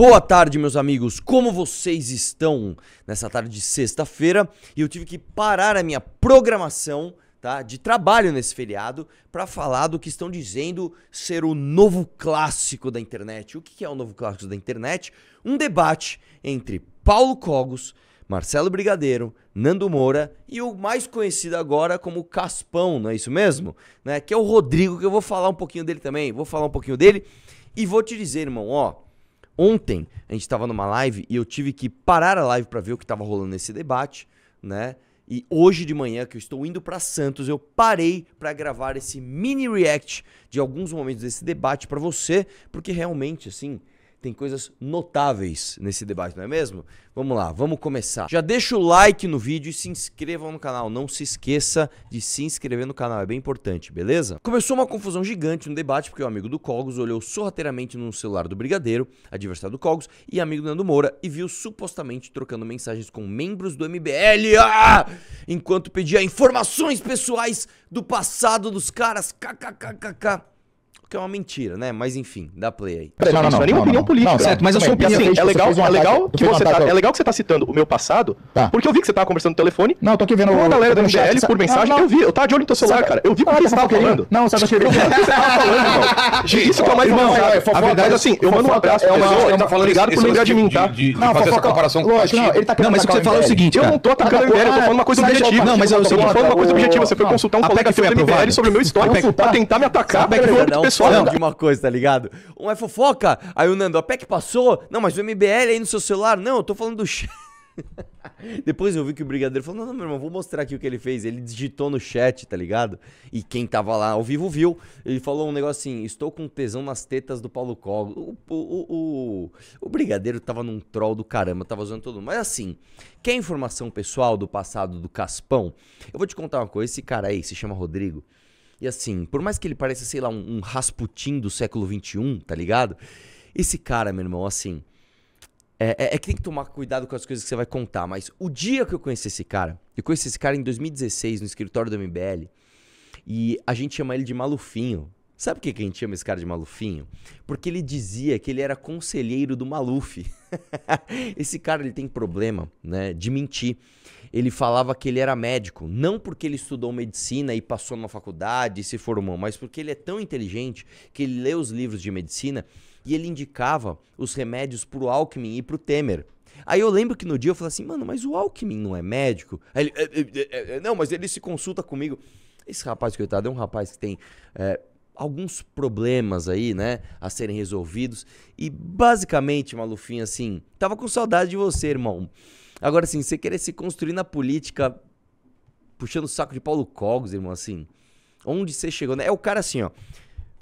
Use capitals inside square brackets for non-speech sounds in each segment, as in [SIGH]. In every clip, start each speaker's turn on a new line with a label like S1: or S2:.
S1: Boa tarde, meus amigos. Como vocês estão nessa tarde de sexta-feira? E eu tive que parar a minha programação, tá, de trabalho nesse feriado para falar do que estão dizendo ser o novo clássico da internet. O que é o novo clássico da internet? Um debate entre Paulo Cogos, Marcelo Brigadeiro, Nando Moura e o mais conhecido agora como Caspão, não é isso mesmo? Né? Que é o Rodrigo, que eu vou falar um pouquinho dele também. Vou falar um pouquinho dele e vou te dizer, irmão, ó, Ontem a gente estava numa live e eu tive que parar a live para ver o que estava rolando nesse debate, né? E hoje de manhã que eu estou indo para Santos, eu parei para gravar esse mini react de alguns momentos desse debate para você, porque realmente assim, tem coisas notáveis nesse debate, não é mesmo? Vamos lá, vamos começar. Já deixa o like no vídeo e se inscrevam no canal. Não se esqueça de se inscrever no canal, é bem importante, beleza? Começou uma confusão gigante no debate porque o amigo do Cogos olhou sorrateiramente no celular do Brigadeiro, adversário do Cogos, e amigo do Nando Moura e viu supostamente trocando mensagens com membros do MBL ah! enquanto pedia informações pessoais do passado dos caras. KKKKK porque é uma mentira, né? Mas enfim, dá play aí. Não, não, não, não é nenhuma opinião política. certo, mas a sua opinião. Assim, é legal, é legal que você tá, é legal que você tá citando o meu passado, tá. porque eu vi que você tava conversando no telefone.
S2: Não, tô aqui vendo uma galera do MBL por mensagem, eu vi, eu tava de olho no teu celular, cara. Eu vi porque você tava falando. Não, sabe o que eu falando, [LAUGHS] Isso que é o mais irmão. É a verdade é assim, eu mando um abraço é pra pessoa, tá falando obrigado por lembrar de mim, tá? Não, fazer essa comparação com tá Não, mas tá o que você fala é o seguinte, Eu não tô atacando o MBL, eu tô falando uma coisa objetiva. Não, mas eu tô falando uma coisa objetiva, você foi consultar um colega seu do MBL sobre o meu histórico pra tentar me
S1: atacar, porque eu fofoca de uma coisa, tá ligado? Um é fofoca, aí o Nando, a PEC passou, não, mas o MBL aí no seu celular, não, eu tô falando do chat. [LAUGHS] Depois eu vi que o brigadeiro falou: não, não, meu irmão, vou mostrar aqui o que ele fez. Ele digitou no chat, tá ligado? E quem tava lá ao vivo viu. Ele falou um negócio assim: estou com tesão nas tetas do Paulo Cogos. O, o, o, o, brigadeiro tava num troll do caramba, tava zoando todo mundo. Mas assim, quer informação pessoal do passado do Caspão? Eu vou te contar uma coisa: esse cara aí se chama Rodrigo. E assim, por mais que ele pareça, sei lá, um, um Rasputin do século XXI, tá ligado? Esse cara, meu irmão, assim. É, é, é, que tem que tomar cuidado com as coisas que você vai contar, mas o dia que eu conheci esse cara, eu conheci esse cara em 2016 no escritório do MBL, e a gente chama ele de Malufinho. Sabe por que, a gente chama esse cara de Malufinho? Porque ele dizia que ele era conselheiro do Maluf. [LAUGHS] esse cara ele tem problema, né, de mentir ele falava que ele era médico, não porque ele estudou medicina e passou numa faculdade e se formou, mas porque ele é tão inteligente que ele lê os livros de medicina e ele indicava os remédios pro Alckmin e pro Temer. Aí eu lembro que no dia eu falei assim, mano, mas o Alckmin não é médico? Ele, é é, é, é, é, não, mas ele se consulta comigo. Esse rapaz, coitado, é um rapaz que tem é, alguns problemas aí, né, a serem resolvidos. E basicamente, Malufinho, assim, tava com saudade de você, irmão. Agora, assim, você querer se construir na política puxando o saco de Paulo Cogos, irmão, assim. Onde você chegou, né? É o cara assim, ó.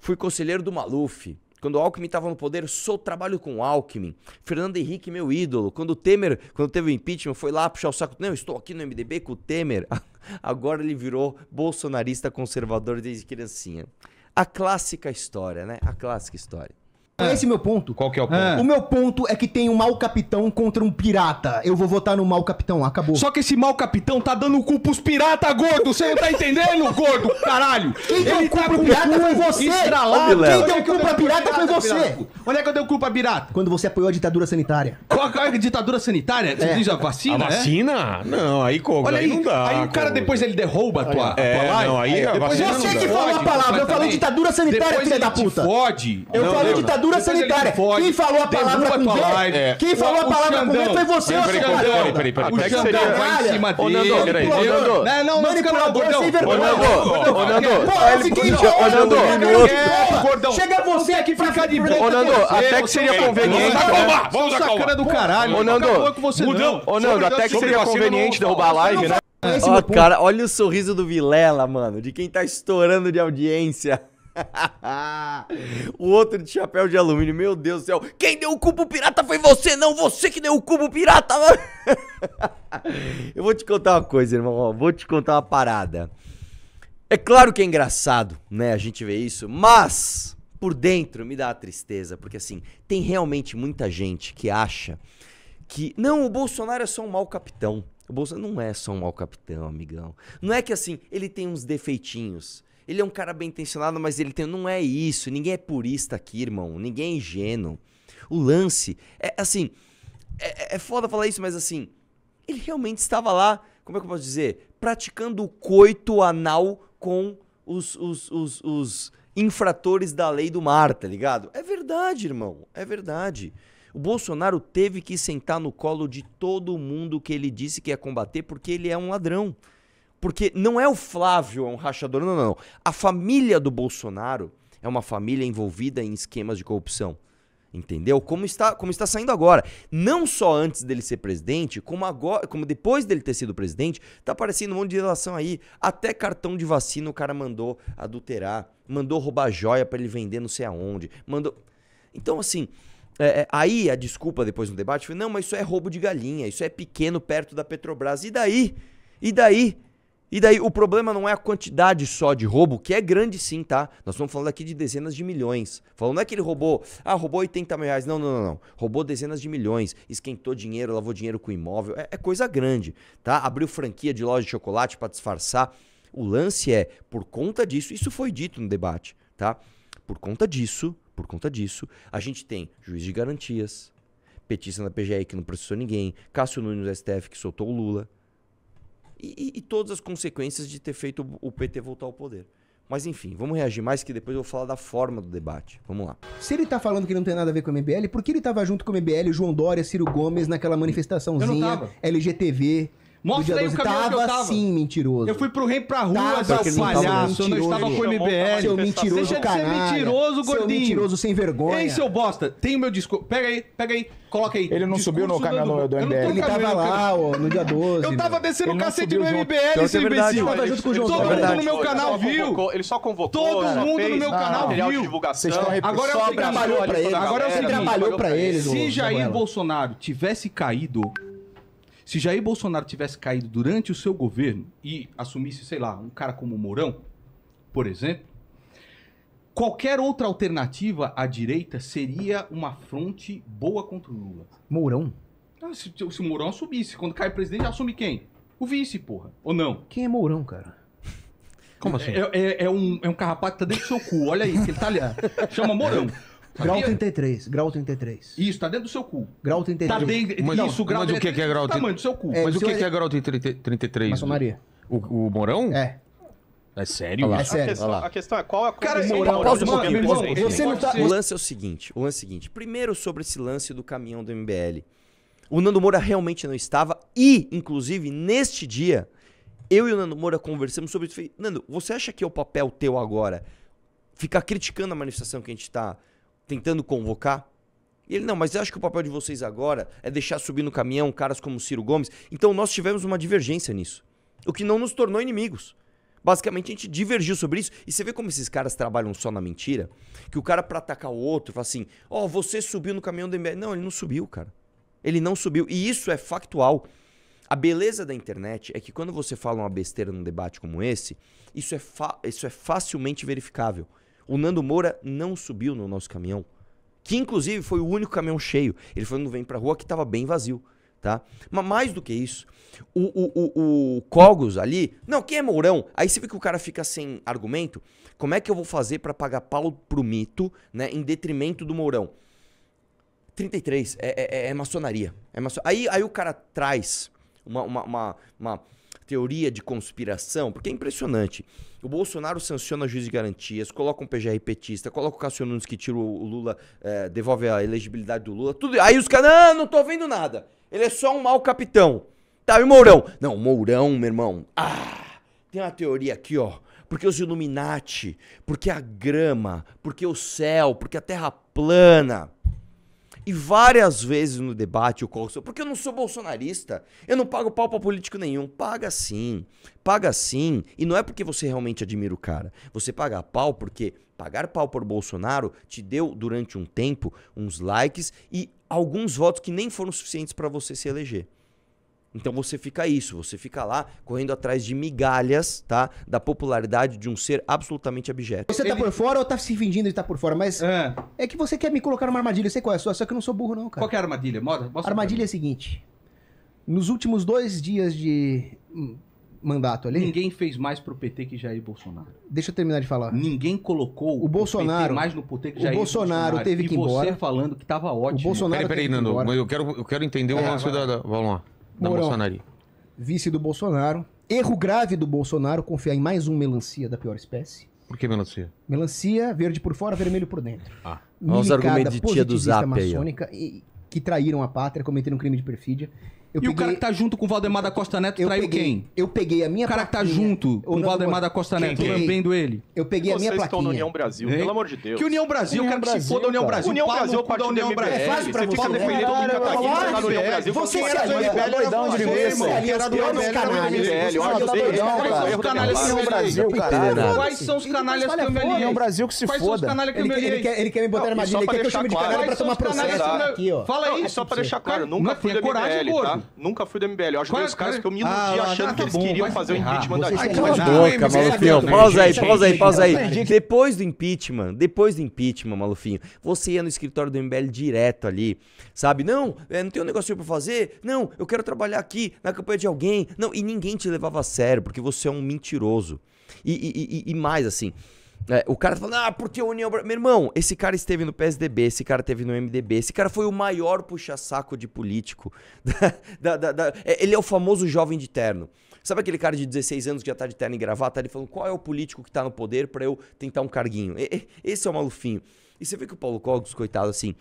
S1: Fui conselheiro do Maluf. Quando o Alckmin estava no poder, sou trabalho com o Alckmin. Fernando Henrique, meu ídolo. Quando o Temer, quando teve o impeachment, foi lá puxar o saco. Não, estou aqui no MDB com o Temer. [LAUGHS] Agora ele virou bolsonarista conservador desde criancinha. A clássica história, né? A clássica história. É esse meu ponto. Qual que é o ponto? É. O meu
S3: ponto é que tem um mau capitão contra um pirata. Eu vou votar no mau capitão, acabou. Só que esse mau capitão tá dando cu pros piratas gordo! Você não tá entendendo, gordo? Caralho! Quem deu culpa tá é cu pro pirata foi você! Estralado. Quem deu cu pra pirata foi você! Olha é que eu dei o cu pra pirata! Quando você apoiou a ditadura sanitária.
S2: Qual a ditadura sanitária? Você é. diz a vacina? A é? vacina? É? Não, aí como? Olha aí, aí, não dá. Aí o cara como... depois ele derruba a tua, é, tua live. Não, aí a vacina Você que falou a palavra, eu falei ditadura sanitária, filha da puta! Fode. Eu falei ditadura ditadura sanitária. Foge, quem falou a palavra com B? É. Quem falou o, a palavra com B foi você, ô seu Peraí, peraí, peraí. O Xandão vai em cima dele. Ô, Nando, peraí. Ô, Nando. Não, manipulador sem vergonha. Ô, Nando. Ô, Nando. Ô, Chega você aqui é pra ficar de boa. Ô, Nando, até que seria conveniente. Né? Vamos Sacana do caralho. Ô, Nando. Ô, Nando, até que seria conveniente derrubar a live, né?
S1: Ó, oh, ah, cara, olha o sorriso do Vilela, mano, de quem tá estourando de audiência. [LAUGHS] o outro de chapéu de alumínio, meu Deus do céu. Quem deu o cubo pirata foi você, não você que deu o cubo pirata. [LAUGHS] Eu vou te contar uma coisa, irmão, vou te contar uma parada. É claro que é engraçado, né, a gente vê isso, mas por dentro me dá tristeza, porque assim, tem realmente muita gente que acha que não, o Bolsonaro é só um mau capitão. O Bolsonaro não é só um mau capitão, amigão. Não é que assim, ele tem uns defeitinhos. Ele é um cara bem intencionado, mas ele tem. Não é isso. Ninguém é purista aqui, irmão. Ninguém é ingênuo. O lance. É assim. É, é, é foda falar isso, mas assim. Ele realmente estava lá. Como é que eu posso dizer? Praticando o coito anal com os, os, os, os infratores da lei do mar, tá ligado? É verdade, irmão. É verdade. O Bolsonaro teve que sentar no colo de todo mundo que ele disse que ia combater porque ele é um ladrão. Porque não é o Flávio é um rachador, não, não, não. A família do Bolsonaro é uma família envolvida em esquemas de corrupção. Entendeu? Como está, como está saindo agora. Não só antes dele ser presidente, como agora, como depois dele ter sido presidente, tá aparecendo um monte de relação aí. Até cartão de vacina o cara mandou adulterar, mandou roubar joia para ele vender não sei aonde, mandou. Então, assim, é, é, aí a desculpa depois no debate foi: não, mas isso é roubo de galinha, isso é pequeno perto da Petrobras. E daí? E daí? E daí o problema não é a quantidade só de roubo, que é grande sim, tá? Nós estamos falando aqui de dezenas de milhões. Falando não é que ele roubou, ah, roubou 80 mil reais. Não, não, não, não. Roubou dezenas de milhões, esquentou dinheiro, lavou dinheiro com imóvel. É, é coisa grande, tá? Abriu franquia de loja de chocolate para disfarçar. O lance é, por conta disso, isso foi dito no debate, tá? Por conta disso, por conta disso, a gente tem juiz de garantias, petista na PGE que não processou ninguém, Cássio Nunes do STF que soltou o Lula e, e, todas as consequências de ter feito o PT voltar ao poder. Mas enfim, vamos reagir mais que depois eu vou falar da forma do debate. Vamos lá.
S3: Se ele tá falando que não tem nada a ver com o MBL, por que ele tava junto com o MBL, João Dória, Ciro Gomes naquela manifestaçãozinha LGTV? Mostra aí o caminhão tava, que eu tava. sim, mentiroso. Eu fui pro rei pra rua, tava, seu palhaço. Eu não estava com o MBL. Seu mentiroso, Deixa de mentiroso, gordinho. Seu mentiroso sem vergonha. Ei,
S2: seu bosta. Tem o meu disco. Pega aí, pega aí. Coloca aí. Ele não subiu no caminhão do, MBL. Ele tava lá, ó, no dia 12. Eu tava descendo o cacete no MBL, seu imbecil. Todo mundo no meu canal viu. Ele só convocou. Todo mundo no meu canal viu. Vocês estão Agora é o seguinte. Agora é o seguinte. Trabalhou pra ele. Se Jair Bolsonaro tivesse caído se Jair Bolsonaro tivesse caído durante o seu governo e assumisse, sei lá, um cara como Mourão, por exemplo, qualquer outra alternativa à direita seria uma fronte boa contra o Lula. Mourão? Ah, se, se o Mourão assumisse, quando cai o presidente, assume quem? O vice, porra. Ou não? Quem é Mourão, cara? Como assim? É, é, é um, é um carrapato que tá dentro do seu cu, olha aí, que ele tá
S3: ali. [LAUGHS] Chama Mourão. Grau 33, grau 33. Isso, tá dentro do seu cu. Grau 33. Tá dentro, Mas, isso, grau mas o que é, grau 33? Tá tamanho do seu cu. É, mas o que é, que é
S2: grau 33?
S3: Maria
S1: O, o É. É sério? É sério. A questão, a questão é qual é a Cara, moral tá- O lance é o seguinte, o lance é o seguinte. Primeiro sobre esse lance do caminhão do MBL. O Nando Moura realmente não estava e, inclusive, neste dia, eu e o Nando Moura conversamos sobre isso. Nando, você acha que é o papel teu agora ficar criticando a manifestação que a gente está tentando convocar? E ele, não, mas eu acho que o papel de vocês agora é deixar subir no caminhão caras como Ciro Gomes. Então nós tivemos uma divergência nisso. O que não nos tornou inimigos. Basicamente, a gente divergiu sobre isso. E você vê como esses caras trabalham só na mentira? Que o cara, pra atacar o outro, fala assim: Ó, oh, você subiu no caminhão do MBL. Não, ele não subiu, cara. Ele não subiu. E isso é factual. A beleza da internet é que quando você fala uma besteira num debate como esse, isso é, isso é facilmente verificável. O Nando Moura não subiu no nosso caminhão, que inclusive foi o único caminhão cheio. Ele foi no Vem Pra Rua que estava bem vazio, tá? Mas mais do que isso, o, o, o, o Cogos ali, não, quem é Mourão? Aí você vê que o cara fica sem argumento. Como é que eu vou fazer para pagar pau pro mito, né, em detrimento do Mourão? 33, é, é, é, é maçonaria. É aí, aí o cara traz uma, uma, uma, uma teoria de conspiração, porque é impressionante. O Bolsonaro sanciona juiz de garantias, coloca um PGR petista, coloca o Cássio Nunes que tira o Lula, é, devolve a elegibilidade do Lula, tudo. Aí os caras, não, não tô vendo nada. Ele é só um mau capitão. Tá, e o Mourão? Não, Mourão, meu irmão. Ah, tem uma teoria aqui, ó. Porque os Illuminati, porque a grama, porque o céu, porque a terra plana. E várias vezes no debate o Corso porque eu não sou bolsonarista, eu não pago pau pra político nenhum. Paga sim, paga sim. E não é porque você realmente admira o cara. Você paga pau porque pagar pau por Bolsonaro te deu durante um tempo uns likes e alguns votos que nem foram suficientes para você se eleger. Então você fica isso, você fica lá correndo atrás de migalhas, tá? Da popularidade de um ser absolutamente abjeto. Você tá por fora ou
S3: tá se fingindo de estar tá por fora? Mas é. é. que você quer me colocar numa armadilha, eu sei qual é a sua, só que eu não sou burro não, cara. Qual
S1: que é a armadilha?
S2: Moda,
S3: mostra armadilha é a seguinte. Nos últimos dois dias de hum, mandato ali...
S2: Ninguém fez mais pro PT que Jair Bolsonaro.
S3: Deixa eu terminar de falar. Ninguém colocou o Bolsonaro o mais no PT que Jair o Bolsonaro. Bolsonaro teve e que ir embora. E você falando que tava ótimo. O Bolsonaro peraí, peraí, Nando,
S2: eu quero, eu quero entender é, o lance da... Vamos lá da Bolsonaro.
S3: Vice do Bolsonaro. Erro grave do Bolsonaro confiar em mais um melancia da pior espécie. Por que melancia? Melancia, verde por fora, vermelho por dentro. Ah, os argumentos de tia do Zap maçônica, aí, e, que traíram a pátria, cometeram um crime de perfídia. Eu e peguei... o cara
S2: que tá junto com o Valdemar da Costa Neto eu traiu peguei... quem? Eu peguei
S3: a minha O cara plaquinha. que tá junto com o Valdemar da Costa Neto, é? lambendo ele. Eu peguei Vocês a minha plaquinha. Vocês estão na União Brasil, pelo amor de Deus. Que União Brasil, União eu quero que se foda a União Brasil. União Brasil, parte da União Brasil. É fácil pra você. Fica defendendo todo mundo
S2: que tá, tá na União é. Brasil. Você é era do MBL, doidão de mesmo. Você era do União Brasil? odeio. Quais são os canalhas que eu Brasil, caralho. Quais são os canalhas que eu me União Brasil que se
S3: foda. Ele quer me botar na armadilha, ele quer que eu chame de canalha pra tomar processo. Fala aí. Só
S2: pra deixar claro, nunca fui do MBL, tá? nunca, nunca fui do MBL. Eu ajudei os é caras que eu me iludi ah, achando que eles tá queriam fazer o impeachment da gente. boca, Malufinho. Pausa aí, pausa aí, pausa aí.
S1: Depois do impeachment, depois do impeachment, Malufinho, você ia no escritório do MBL direto ali, sabe? Não, é, não tem um negocinho pra fazer. Não, eu quero trabalhar aqui na campanha de alguém. Não, e ninguém te levava a sério, porque você é um mentiroso. e, e, e, e mais, assim, é, o cara tá falando, ah, porque a União. Meu irmão, esse cara esteve no PSDB, esse cara esteve no MDB, esse cara foi o maior puxa-saco de político. [LAUGHS] Da, da, da, é, ele é o famoso jovem de terno. Sabe aquele cara de 16 anos que já tá de terno e gravata? Ele falando, qual é o político que tá no poder para eu tentar um carguinho? Esse é o malufinho. E você vê que o Paulo Cogos, coitado, assim,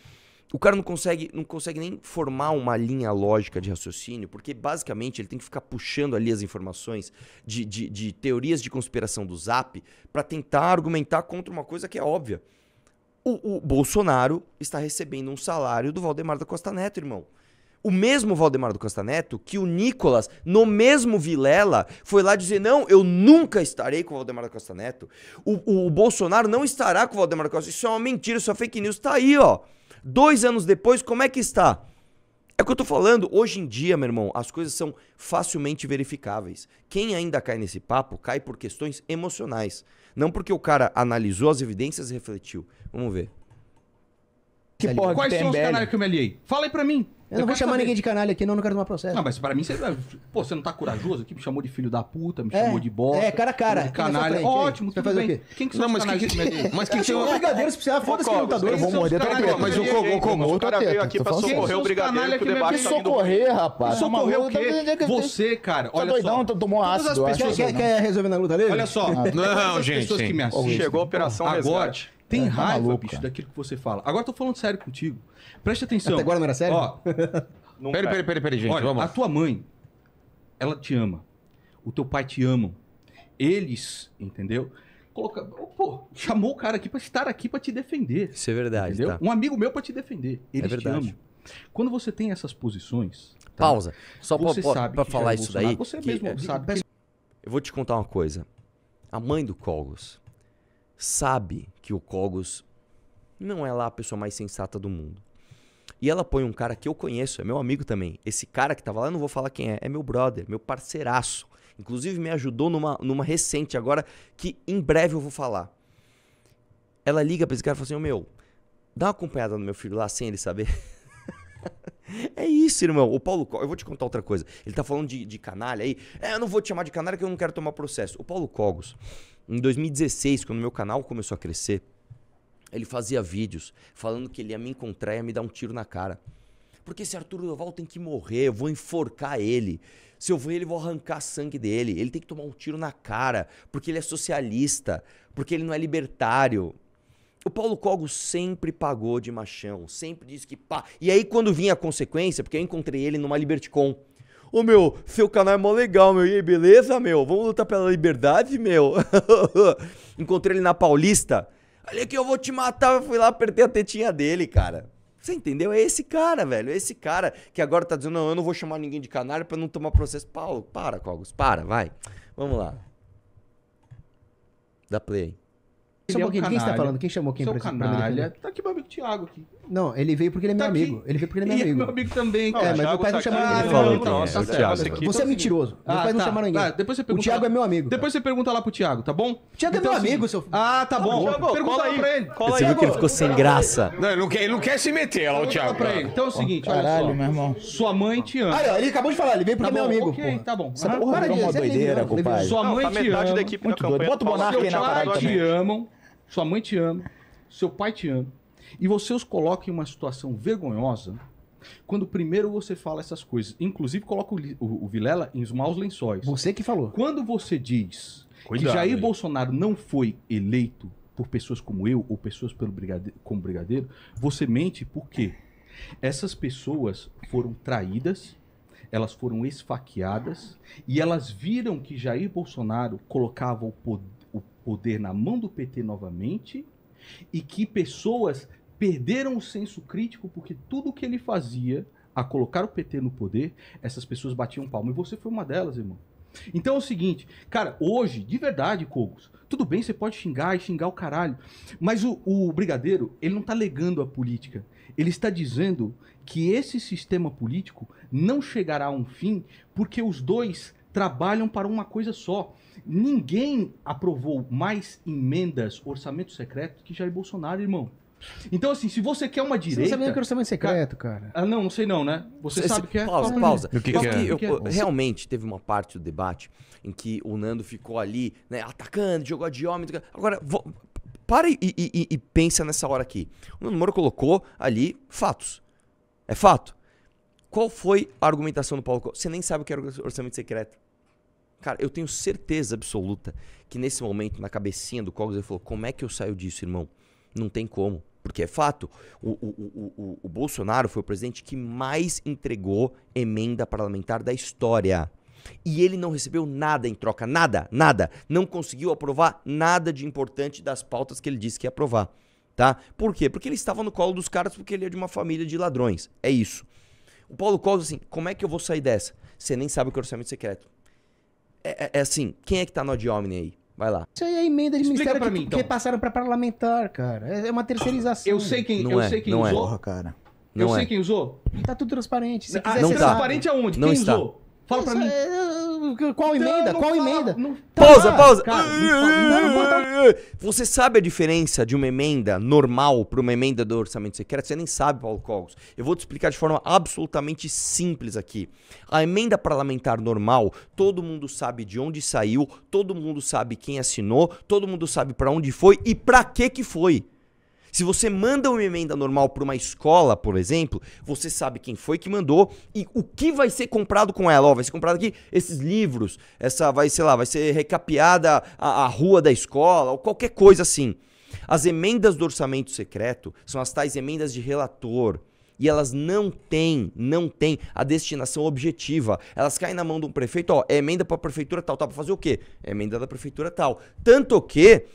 S1: o cara não consegue, não consegue nem formar uma linha lógica de raciocínio, porque basicamente ele tem que ficar puxando ali as informações de, de, de teorias de conspiração do Zap para tentar argumentar contra uma coisa que é óbvia. O, o, Bolsonaro está recebendo um salário do Valdemar da Costa Neto, irmão. O mesmo Valdemar da Costa Neto que o Nicolas, no mesmo Vilela, foi lá dizer: Não, eu nunca estarei com o Valdemar da Costa Neto. O, o, o Bolsonaro não estará com o Valdemar da Costa Isso é uma mentira, isso é fake news. Tá aí, ó. Dois anos depois, como é que está? É o que eu tô falando. Hoje em dia, meu irmão, as coisas são facilmente verificáveis. Quem ainda cai nesse papo, cai por questões emocionais. Não porque o cara analisou as evidências e refletiu. Vamos ver. Que tá porra Quais são os canais que
S2: eu me aliei? Fala aí pra mim. Eu, eu não vou chamar saber. ninguém de
S3: canalha aqui, não, não quero tomar processo. Não,
S2: mas pra mim, você, é, pô, você não tá corajoso aqui? Me chamou de filho da puta, me é, chamou de bosta. É, cara a cara. De canalha. Ótimo, é você vai fazer bem. o quê? Quem que são não, mas que, que, que, mas é tá que tinha... brigadeiros pra você, foda-se lutador. Eu vou morder pra teta. Mas o o cara veio aqui pra socorrer o brigadeiro que o socorrer, rapaz. Socorrer o quê? Você, cara, tá olha só. doidão, tomou ácido. Quer resolver na luta dele? Olha só. Ah, não, gente. Chegou a operação resgate. Tem é, raiva, maluco, bicho, cara. daquilo que você fala. Agora tô falando sério contigo. Preste atenção. Até agora não era sério? Ó, [LAUGHS] peraí, peraí, gente. Olha, vamos. A tua mãe, ela te ama. O teu pai te ama. Eles, entendeu? Coloca... Pô, chamou o cara aqui para estar aqui para te defender. Isso é verdade. Entendeu? Tá. Um amigo meu para te defender. É Eles é verdade. te amam. Quando você
S1: tem essas posições. Tá? Pausa. Só para falar é isso daí. Você que, mesmo é, sabe. Que... Eu vou te contar uma coisa. A mãe do Colgos sabe que o Cogos não é lá a pessoa mais sensata do mundo. E ela põe um cara que eu conheço, é meu amigo também. Esse cara que tava lá, eu não vou falar quem é, é meu brother, meu parceiraço. Inclusive me ajudou numa, numa recente agora, que em breve eu vou falar. Ela liga pra esse cara e fala assim: Ô oh, meu, dá uma acompanhada no meu filho lá sem ele saber. [LAUGHS] É isso, irmão. O Paulo Cogos, eu vou te contar outra coisa. Ele tá falando de, de canalha aí. É, eu não vou te chamar de canalha que eu não quero tomar processo. O Paulo Cogos, em 2016, quando meu canal começou a crescer, ele fazia vídeos falando que ele ia me encontrar e ia me dar um tiro na cara. Porque esse Arthur Duval tem que morrer, eu vou enforcar ele. Se eu ver ele, vou arrancar sangue dele. Ele tem que tomar um tiro na cara, porque ele é socialista, porque ele não é libertário. O Paulo Cogos sempre pagou de machão, sempre disse que pá. E aí, quando vinha a consequência, porque eu encontrei ele numa com, Ô meu, seu canal é mó legal, meu. E aí, beleza, meu? Vamos lutar pela liberdade, meu? [LAUGHS] encontrei ele na Paulista. Olha que eu vou te matar. Eu fui lá, apertei a tetinha dele, cara. Você entendeu? É esse cara, velho. É esse cara que agora tá dizendo: não, eu não vou chamar ninguém de canário para não tomar processo. Paulo, para, Cogos, para, vai. Vamos lá. Dá play aí. Só um pouquinho, é um quem está falando? Quem
S3: chamou quem Seu pra canalha. Pra
S2: tá aqui meu amigo Thiago aqui.
S3: Não, ele veio porque ele é meu tá amigo. Ele veio porque ele é meu [LAUGHS] amigo. É meu amigo
S2: também, é, cara. É, mas meu pai tá ah, não chamou ninguém. Falou, tá nossa, Thiago, Você é mentiroso. Ah, meu pai não tá. chamou ninguém. Ah, depois você pergunta. O Thiago é meu amigo. Depois você pergunta lá pro Thiago, tá bom? Thiago é meu então, assim, amigo, seu filho. Ah, tá bom. Pergunta aí. pra ele. Você viu que ele ficou
S1: sem graça? Não, ele não quer se meter lá, o Thiago. Então é o seguinte, Caralho,
S2: meu
S3: irmão. Sua
S2: mãe te ama. Olha, ele
S3: acabou de falar, ele veio porque tá é meu amigo. Ok, tá bom. Para de doideira,
S2: compadre. Sua mãe te ama. Bota o Monark aí na parada. Te amam sua mãe te ama, seu pai te ama, e você os coloca em uma situação vergonhosa quando primeiro você fala essas coisas. Inclusive, coloca o, o, o Vilela em maus lençóis. Você que falou. Quando você diz Cuidado, que Jair aí. Bolsonaro não foi eleito por pessoas como eu ou pessoas pelo brigadeiro, como brigadeiro, você mente porque essas pessoas foram traídas, elas foram esfaqueadas e elas viram que Jair Bolsonaro colocava o poder poder na mão do PT novamente e que pessoas perderam o senso crítico porque tudo que ele fazia a colocar o PT no poder, essas pessoas batiam palma. E você foi uma delas, irmão. Então é o seguinte, cara, hoje, de verdade, Cogos, tudo bem, você pode xingar e xingar o caralho, mas o, o Brigadeiro, ele não está legando a política. Ele está dizendo que esse sistema político não chegará a um fim porque os dois trabalham para uma coisa só. Ninguém aprovou mais emendas, orçamento secreto que Jair Bolsonaro, irmão. Então, assim, se você quer uma direita. Você o que é orçamento secreto, cara? Ah, não, não sei não, né? Você Esse, sabe que é. Pausa, Fala pausa. Que é? que é? eu, realmente
S1: teve uma parte do debate em que o Nando ficou ali, né, atacando, jogou homem. Agora, vou, para e, e, e, pensa nessa hora aqui. O Nando Moro colocou ali fatos. É fato. Qual foi a argumentação do Paulo Você nem sabe o que era orçamento secreto. Cara, eu tenho certeza absoluta que nesse momento, na cabecinha do Cogos, ele falou: como é que eu saio disso, irmão? Não tem como. Porque é fato, o, o, o, o Bolsonaro foi o presidente que mais entregou emenda parlamentar da história. E ele não recebeu nada em troca, nada, nada. Não conseguiu aprovar nada de importante das pautas que ele disse que ia aprovar. Tá? Por quê? Porque ele estava no colo dos caras porque ele é de uma família de ladrões. É isso. O Paulo Cogos, assim, como é que eu vou sair dessa? Você nem sabe o que é orçamento secreto. É, é, é, assim, quem é que tá no ad aí? Vai lá.
S3: Isso aí é emenda de ministério pra que, mim, então. que passaram pra parlamentar, cara. É, é uma terceirização. Eu sei quem, eu é, sei quem não usou. É. Porra,
S1: cara. Não eu é. sei
S3: quem usou. Tá tudo transparente. Se ah, quiser, não você tá. transparente aonde? Não quem está. usou? Fala pra mim. É, é, qual emenda? qual emenda?
S1: Pausa, pausa. você sabe a diferença de uma emenda normal para uma emenda do orçamento secreto? Você nem sabe, Paulo Cogos. Eu vou te explicar de forma absolutamente simples aqui. A emenda parlamentar normal, todo mundo sabe de onde saiu, todo mundo sabe quem assinou, todo mundo sabe para onde foi e para que que foi. Se você manda uma emenda normal para uma escola, por exemplo, você sabe quem foi que mandou e o que vai ser comprado com ela. Ó, vai ser comprado aqui esses livros, essa vai, sei lá, vai ser recapeada a, a rua da escola ou qualquer coisa assim. As emendas do orçamento secreto são as tais emendas de relator e elas não têm, não têm a destinação objetiva. Elas caem na mão de um prefeito, ó, é emenda para a prefeitura tal, tal, para fazer o quê? É emenda da prefeitura tal. Tanto que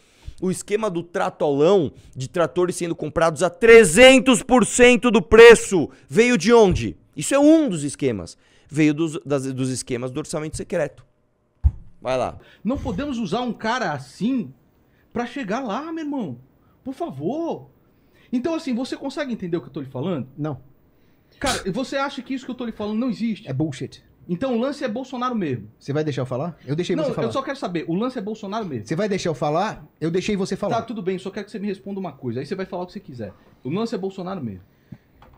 S1: o esquema do tratolão de tratores sendo comprados a 300% do preço veio de onde? Isso é um dos esquemas. Veio dos, das, dos esquemas do orçamento secreto. Vai lá. Não podemos usar um cara assim para chegar lá, meu irmão. Por
S2: favor. Então, assim, você consegue entender o que eu tô lhe falando? Não. Cara, você acha que isso que eu tô lhe falando não existe? É bullshit. Então o lance é Bolsonaro mesmo. Você vai deixar eu falar? Eu deixei não, você falar. Não, eu só
S3: quero saber. O lance é Bolsonaro mesmo. Você vai deixar eu falar? Eu deixei você falar. Tá,
S2: tudo bem. Só quero que você me responda uma coisa. Aí você vai falar o que você quiser. O lance é Bolsonaro mesmo.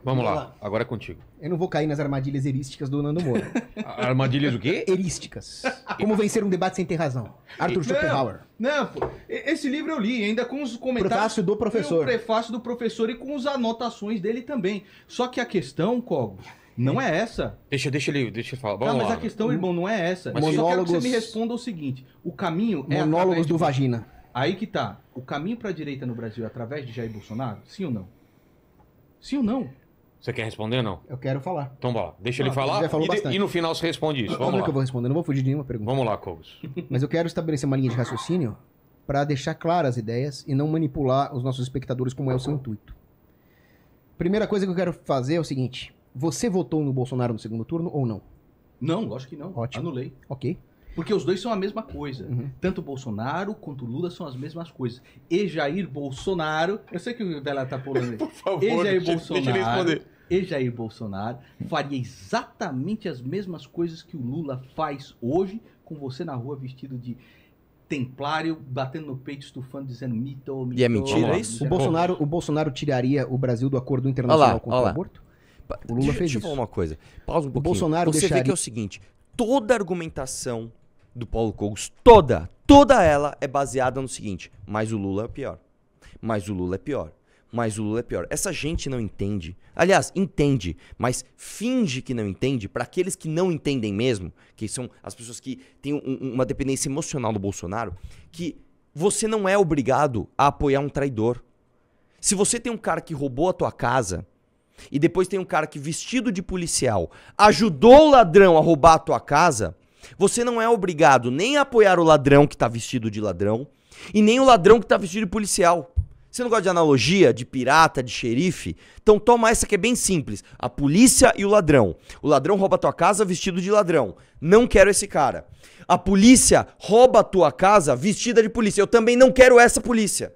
S2: Vamos lá. lá. Agora é contigo.
S3: Eu não vou cair nas armadilhas erísticas do Nando Moura. [LAUGHS] armadilhas o quê? Erísticas. Como vencer um debate sem ter razão. Arthur Schopenhauer. Não, esse livro eu li, ainda com os comentários. Prefácio do
S2: professor. o prefácio do professor e com as anotações dele também. Só que a questão, Cogos não hum. é essa. Deixa, deixa ele, deixa ele falar. Tá, Vamos não, mas lá. a questão, irmão, não é essa. Mas Monólogos... Eu quero que você me responda o seguinte: o caminho é Monólogos de... do vagina. Aí que tá. O caminho para a direita no Brasil é através de Jair Bolsonaro? Sim ou não? Sim ou não? Você quer responder ou não?
S3: Eu quero falar.
S2: Então bora, deixa ah, ele falar e, bastante. e, no final você responde isso. Ah, Vamos lá. que eu vou
S3: responder, não vou fugir de nenhuma pergunta. Vamos lá, Cobos. [LAUGHS] Mas eu quero estabelecer uma linha de raciocínio para deixar claras as ideias e não manipular os nossos espectadores como é o seu intuito. Primeira coisa que eu quero fazer é o seguinte: você votou no Bolsonaro no segundo turno ou não? Não, lógico que não. Ótimo. Anulei. Ok.
S2: Porque os dois são a mesma coisa. Uhum. Tanto Bolsonaro quanto Lula são as mesmas coisas. E Jair Bolsonaro. Eu sei que o Bela tá pulando [LAUGHS] Por favor, e Jair deixa, Bolsonaro, deixa ele responder. E Jair Bolsonaro faria exatamente as mesmas coisas que o Lula faz hoje com você na rua vestido de templário, batendo no peito, estufando, dizendo mito, mito. E é mentira
S1: é isso? O Bolsonaro,
S3: o Bolsonaro tiraria o Brasil do acordo internacional lá, contra o aborto? O Lula deixa, fez deixa eu falar uma coisa. Pausa um pouquinho. O Bolsonaro Você deixaria... vê que é o
S1: seguinte, toda argumentação do Paulo Cogos, toda, toda ela é baseada no seguinte, mas o Lula é pior. Mas o Lula é pior. Mas o Lula é pior. Essa gente não entende. Aliás, entende, mas finge que não entende para aqueles que não entendem mesmo, que são as pessoas que têm um, uma dependência emocional do Bolsonaro, que você não é obrigado a apoiar um traidor. Se você tem um cara que roubou a tua casa, e depois tem um cara que vestido de policial ajudou o ladrão a roubar a tua casa, você não é obrigado nem a apoiar o ladrão que está vestido de ladrão e nem o ladrão que está vestido de policial. Você não gosta de analogia, de pirata, de xerife? Então toma essa que é bem simples. A polícia e o ladrão. O ladrão rouba a tua casa vestido de ladrão. Não quero esse cara. A polícia rouba a tua casa vestida de polícia. Eu também não quero essa polícia.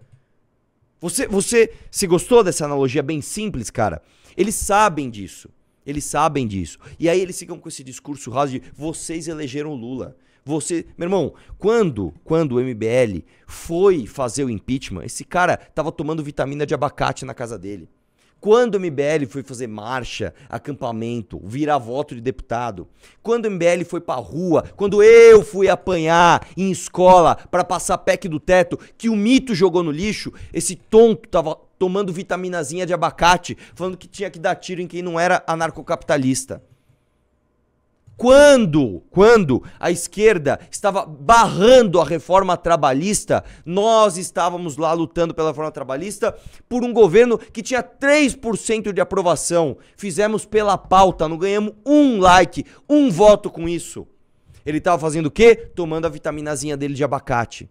S1: Você, você se gostou dessa analogia bem simples, cara? Eles sabem disso. Eles sabem disso. E aí eles ficam com esse discurso raso de vocês elegeram Lula. Você, meu irmão, quando, quando o MBL foi fazer o impeachment, esse cara tava tomando vitamina de abacate na casa dele. Quando o MBL foi fazer marcha, acampamento, virar voto de deputado, quando o MBL foi pra rua, quando eu fui apanhar em escola para passar PEC do teto, que o mito jogou no lixo, esse tonto tava tomando vitaminazinha de abacate, falando que tinha que dar tiro em quem não era anarcocapitalista. Quando, quando a esquerda estava barrando a reforma trabalhista, nós estávamos lá lutando pela reforma trabalhista por um governo que tinha 3% de aprovação. Fizemos pela pauta, não ganhamos um like, um voto com isso. Ele estava fazendo o quê? Tomando a vitaminazinha dele de abacate.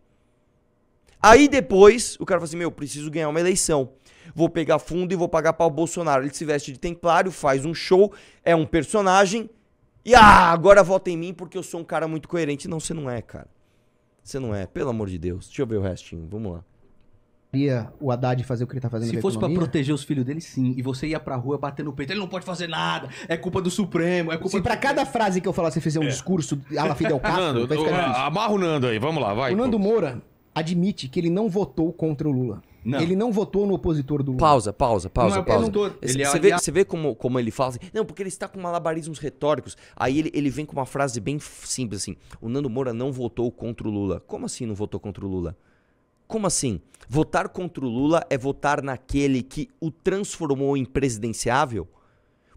S1: Aí depois, o cara falou assim: meu, preciso ganhar uma eleição vou pegar fundo e vou pagar para o Bolsonaro. Ele se veste de templário, faz um show, é um personagem, e ah, agora vota em mim porque eu sou um cara muito coerente. Não, você não é, cara. Você não é, pelo amor de Deus. Deixa eu ver o restinho, vamos lá.
S3: O Haddad fazer o que ele tá fazendo. Se fosse para proteger os filhos dele, sim. E você ia pra rua bater no peito. Ele não
S2: pode fazer nada. É culpa do
S3: Supremo. É culpa Se do... pra cada frase que eu falar você fizer um é. discurso ela Fidel Castro, Nando, vai ficar difícil. Ah, amarra o Nando aí, vamos lá, vai. O Nando Moura admite que ele não votou contra o Lula. Não. Ele não votou no opositor do Lula. Pausa,
S1: pausa, pausa, não, pausa. Ele é você, é vê, você vê como, como ele fala assim? Não, porque ele está com malabarismos retóricos. Aí ele, ele vem com uma frase bem simples assim: o Nando Moura não votou contra o Lula. Como assim não votou contra o Lula? Como assim? Votar contra o Lula é votar naquele que o transformou em presidenciável?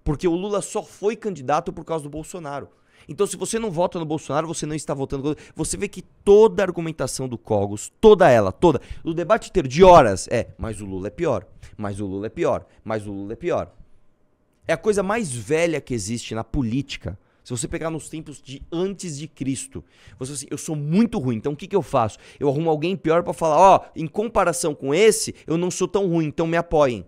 S1: Porque o Lula só foi candidato por causa do Bolsonaro. Então, se você não vota no Bolsonaro, você não está votando. Você vê que toda a argumentação do Cogos, toda ela, toda, o debate inteiro de horas é, mas o Lula é pior, mas o Lula é pior, mas o Lula é pior. É a coisa mais velha que existe na política. Se você pegar nos tempos de antes de Cristo, você assim, eu sou muito ruim, então o que, que eu faço? Eu arrumo alguém pior para falar, ó, oh, em comparação com esse, eu não sou tão ruim, então me apoiem.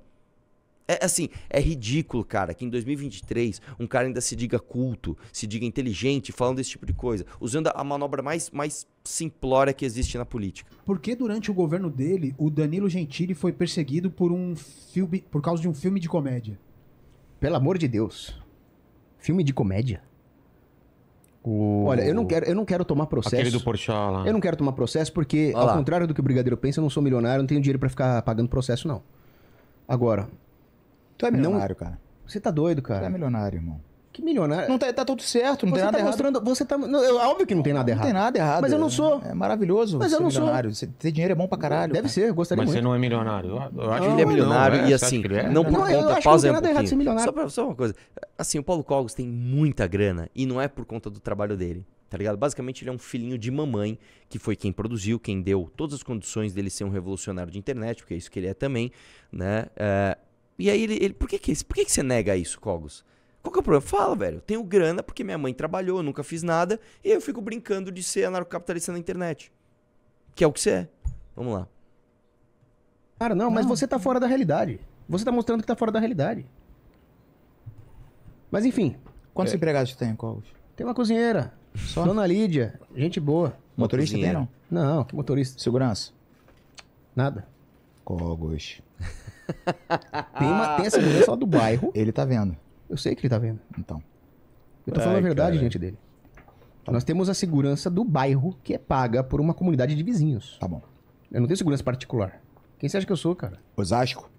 S1: É assim, é ridículo, cara, que em 2023 um cara ainda se diga culto, se diga inteligente, falando desse tipo de coisa, usando a manobra mais, mais simplória que existe na política.
S3: Porque durante o governo dele, o Danilo Gentili foi perseguido por um filme, por causa de um filme de comédia. Pelo amor de Deus. Filme de comédia? O... Olha, eu não quero, eu não quero tomar processo. Aquele do Porchat Eu não quero tomar processo porque, ao contrário do que o Brigadeiro pensa, eu não sou milionário, eu não tenho dinheiro para ficar pagando processo, não. Agora, Tu é milionário, não... cara. Você tá doido, cara. Tu é milionário, irmão. Que milionário? Não tá, tá tudo certo, não você tem tá nada tá errado. Mostrando, você tá não, Óbvio que não tem nada errado. Não tem nada errado. Mas eu não sou.
S1: É maravilhoso
S3: Mas eu não milionário. Sou. Ter dinheiro é bom pra caralho. Deve cara. ser, gostaria Mas muito. Mas você
S1: não é milionário. Eu, eu acho não, que ele é milionário não, e assim, é? não por não, conta, pausa não tem é nada errado ser milionário. Só, pra, só uma coisa. Assim, o Paulo Cogos tem muita grana e não é por conta do trabalho dele tá ligado? Basicamente, ele é um filhinho de mamãe, que foi quem produziu, quem deu todas as condições dele ser um revolucionário de internet, porque é isso que ele é também, né? É, e aí ele, ele por que que, por que que você nega isso, Cogos? Qual que é o problema? Fala, velho. Eu tenho grana porque minha mãe trabalhou, eu nunca fiz nada, e eu fico brincando de ser anarcocapitalista na internet. Que é o que você é. Vamos lá. Cara, não, mas você
S3: tá fora da realidade. Você tá mostrando que tá fora da realidade. Mas enfim. Quantos é. empregados tem, Cogos? Tem uma cozinheira. Só? Dona Lídia. Gente boa. Motorista tem, não? Não, que motorista? Segurança? Nada. Cogos.
S1: Tem, uma, tem ah. a segurança lá do bairro.
S3: Ele tá vendo. Eu sei que ele tá vendo. Então.
S1: Eu tô falando a verdade cara.
S3: dele. Tá, nós temos a segurança do bairro, que é paga por uma comunidade de vizinhos. Tá bom. Eu não tenho segurança particular. Quem você acha que eu sou, cara? Osasco?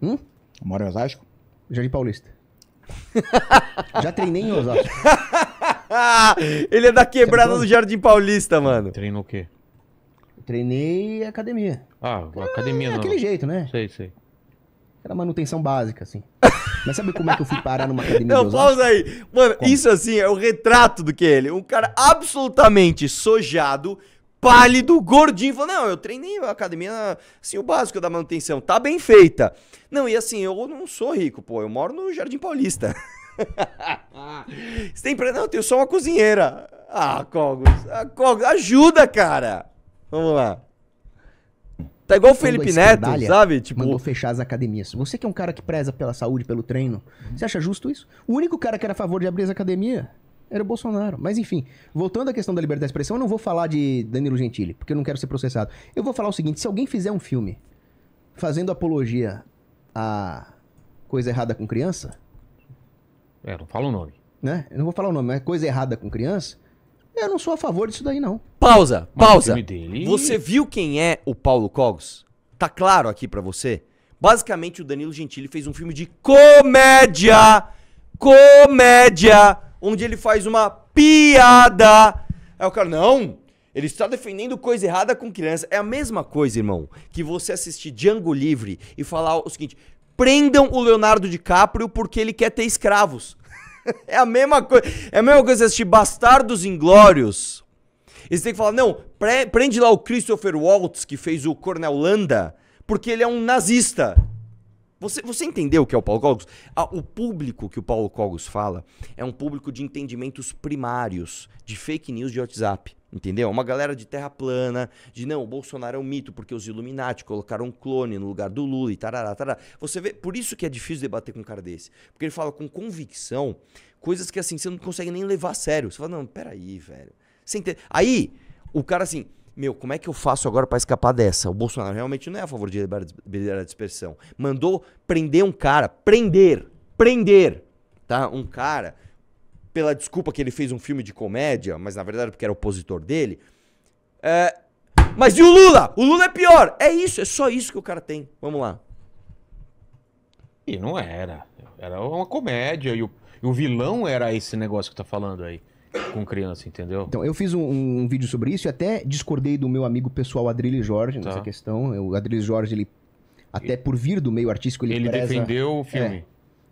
S3: Hum? Eu moro em Osasco? Jardim Paulista. [LAUGHS] Já treinei em Osasco.
S1: [LAUGHS]
S3: Ele é da quebrada do tá Jardim Paulista, mano. Treinou o quê? treinei academia. Ah, academia ah, é, não. Daquele jeito, né? Sei, sei. Era manutenção básica, assim. Mas sabe como é que eu fui parar numa academia? Não, pausa
S1: aí. Mano, como? isso assim é o retrato do que é ele. Um cara absolutamente sojado, pálido, gordinho. Falou, não, eu treinei a academia, assim, o básico da manutenção. Tá bem feita. Não, e assim, eu não sou rico, pô. Eu moro no Jardim Paulista. [LAUGHS] Você tem pra... Não, eu tenho só uma cozinheira. Ah, Cogos. Ah, Cogos, ajuda, cara. Vamos lá. Tá igual o Felipe Neto, sabe? Tipo, mandou
S3: fechar as academias. Você que é um cara que preza pela saúde, pelo treino, uhum. você acha justo isso? O único cara que era a favor de abrir as academias era o Bolsonaro. Mas enfim, voltando à questão da liberdade de expressão, eu não vou falar de Danilo Gentili, porque eu não quero ser processado. Eu vou falar o seguinte, se alguém fizer um filme fazendo apologia a coisa errada com criança... É, não fala o nome. Né? Eu não vou falar o nome, mas coisa errada com criança, eu não sou a favor disso daí, não.
S1: Pausa, pausa. Você viu quem é o Paulo Cogos? Tá claro aqui para você? Basicamente, o Danilo Gentili fez um filme de comédia. Comédia. Onde ele faz uma piada. Aí o cara, não. Ele está defendendo coisa errada com criança. É a mesma coisa, irmão, que você assistir Django Livre e falar o seguinte: prendam o Leonardo DiCaprio porque ele quer ter escravos. [LAUGHS] é a mesma coisa. É a mesma coisa você assistir Bastardos Inglórios. E você tem que falar, não, pre prende lá o Christopher Waltz, que fez o Cornel Landa, porque ele é um nazista. Você, você entendeu o que é o Paulo Cogos? Ah, o público que o Paulo Cogos fala é um público de entendimentos primários de fake news de WhatsApp. Entendeu? Uma galera de terra plana, de não, o Bolsonaro é um mito porque os Illuminati colocaram um clone no lugar do Lula e tarará, tarará. Você vê, por isso que é difícil debater com um cara desse. Porque ele fala com convicção coisas que assim, você não consegue nem levar a sério. Você fala, não, peraí, velho. Aí, o cara assim, meu, como é que eu faço agora para escapar dessa? O Bolsonaro realmente não é a favor de liberar a dispersão. Mandou prender um cara, prender, prender, tá? Um cara pela desculpa que ele fez um filme de comédia, mas na verdade porque era opositor dele. É... Mas e o Lula? O Lula é pior. É isso, é só isso que o cara tem. Vamos lá.
S2: E não era. Era uma comédia. E o, e o vilão era esse negócio que tá falando aí com criança, entendeu?
S3: Então, eu fiz um, um, vídeo sobre isso e até discordei do meu amigo pessoal Adrilles Jorge tá. nessa questão. O Adrilles Jorge, ele até por vir do meio artístico, ele Ele preza... defendeu o é. filme. É.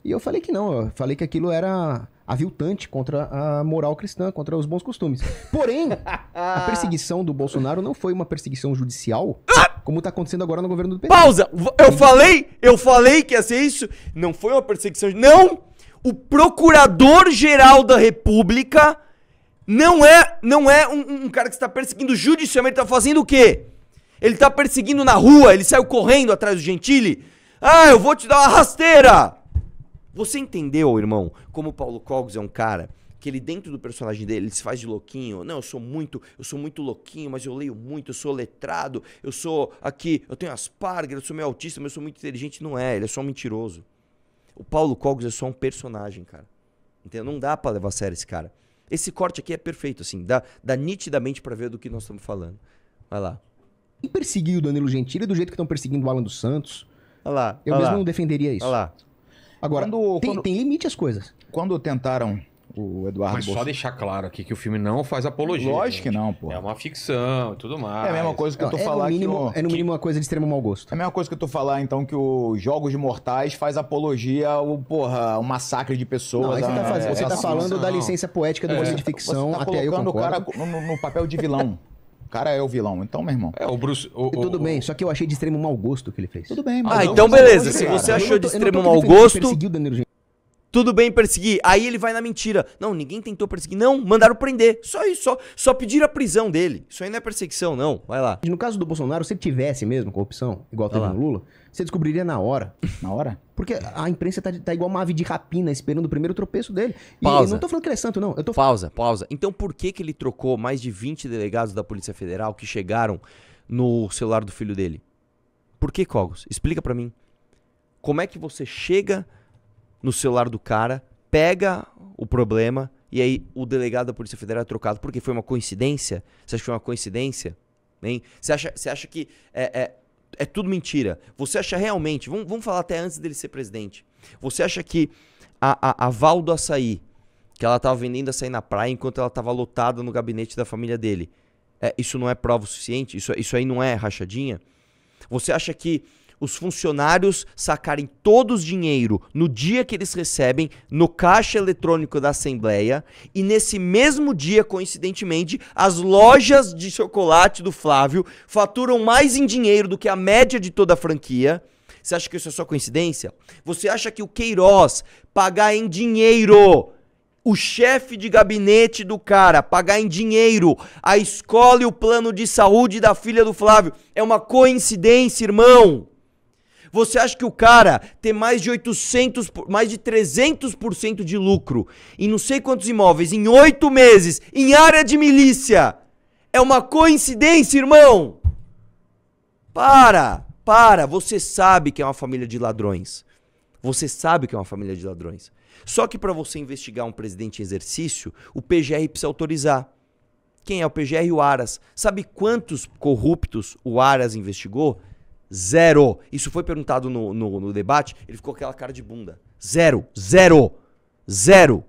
S3: E eu falei que não, eu falei que aquilo era aviltante contra a moral cristã, contra os bons costumes. Porém, a [LAUGHS] perseguição do Bolsonaro não foi uma perseguição judicial, como está acontecendo agora no governo do PT. Pausa!
S1: Eu falei, eu falei que ia ser isso. Não foi uma perseguição. Não! O Procurador-Geral da República não é, não é um, um cara que está perseguindo judicialmente, está fazendo o quê? Ele está perseguindo na rua, ele saiu correndo atrás do Gentili. Ah, eu vou te dar uma rasteira! Você entendeu, irmão, como Paulo Cogos é um cara que ele dentro do personagem dele ele se faz de louquinho. Não, eu sou muito, eu sou muito louquinho, mas eu leio muito, eu sou letrado, eu sou aqui, eu tenho Asperger, eu sou meio autista, mas eu sou muito inteligente, não é, ele é só um mentiroso. O Paulo Cogos é só um personagem, cara. Entendeu? Não dá para levar a sério esse cara. Esse corte aqui é perfeito, assim, dá, dá nitidamente para ver do que nós estamos falando. Vai lá.
S3: E perseguir o Danilo Gentili é do jeito que estão perseguindo o Alan dos Santos. Olha lá. Eu olha mesmo lá. não defenderia isso. Olha lá. Agora, quando, tem, quando, tem limite as coisas. Quando tentaram o Eduardo Mas só deixar
S2: claro aqui que o filme não faz apologia. Lógico gente. que não, pô. É uma ficção e tudo mais. É a mesma coisa que eu tô é, falando. É, que o... é no mínimo
S3: uma coisa de extremo mau gosto. É a mesma coisa que eu tô falando, então, que o Jogos Mortais faz apologia ao, porra, ao massacre de pessoas. Não, a... você tá, é, você tá falando não. da licença poética do é. de ficção. Você tá até colocando o cara no, no papel de vilão. [LAUGHS] cara é o vilão. Então, meu irmão. É, o Bruce. O, tudo o, bem, só que eu achei de extremo mau gosto o que ele fez. Tudo bem, mas. Ah, então beleza. Se é. você achou de extremo mau gosto
S1: tudo bem perseguir. Aí ele vai na mentira. Não, ninguém tentou perseguir. Não, mandaram prender. Só isso, só, só pedir a prisão dele. Isso aí não é perseguição, não. Vai lá. No caso do Bolsonaro, se tivesse mesmo corrupção, igual teve no Lula, você descobriria
S3: na hora. Na hora? Porque a imprensa tá, tá, igual uma ave de rapina, esperando o primeiro tropeço dele. Pausa. E não tô
S1: falando que ele é santo, não. Eu tô... Pausa, pausa. Então por que, que ele trocou mais de 20 delegados da Polícia Federal que chegaram no celular do filho dele? Por que, Cogos? Explica para mim. Como é que você chega no celular do cara, pega o problema e aí o delegado da Polícia Federal é trocado porque foi uma coincidência? Você acha que foi uma coincidência? Hein? Você, acha, você acha que é, é, é tudo mentira? Você acha realmente, vamos, vamos falar até antes dele ser presidente, você acha que a, a, a Val do Açaí, que ela estava vendendo açaí na praia enquanto ela estava lotada no gabinete da família dele, é, isso não é prova suficiente? Isso, isso aí não é rachadinha? Você acha que os funcionários sacarem todo o dinheiro no dia que eles recebem no caixa eletrônico da Assembleia e nesse mesmo dia, coincidentemente, as lojas de chocolate do Flávio faturam mais em dinheiro do que a média de toda a franquia. Você acha que isso é só coincidência? Você acha que o Queiroz pagar em dinheiro o chefe de gabinete do cara pagar em dinheiro a escola e o plano de saúde da filha do Flávio é uma coincidência, irmão? Você acha que o cara tem mais de 800, mais de 300% de lucro em não sei quantos imóveis, em oito meses, em área de milícia? É uma coincidência, irmão? Para, para. Você sabe que é uma família de ladrões. Você sabe que é uma família de ladrões. Só que para você investigar um presidente em exercício, o PGR precisa autorizar. Quem é o PGR? O Aras. Sabe quantos corruptos o Aras investigou? Zero. Isso foi perguntado no, no, no debate, ele ficou com aquela cara de bunda. Zero, zero, zero.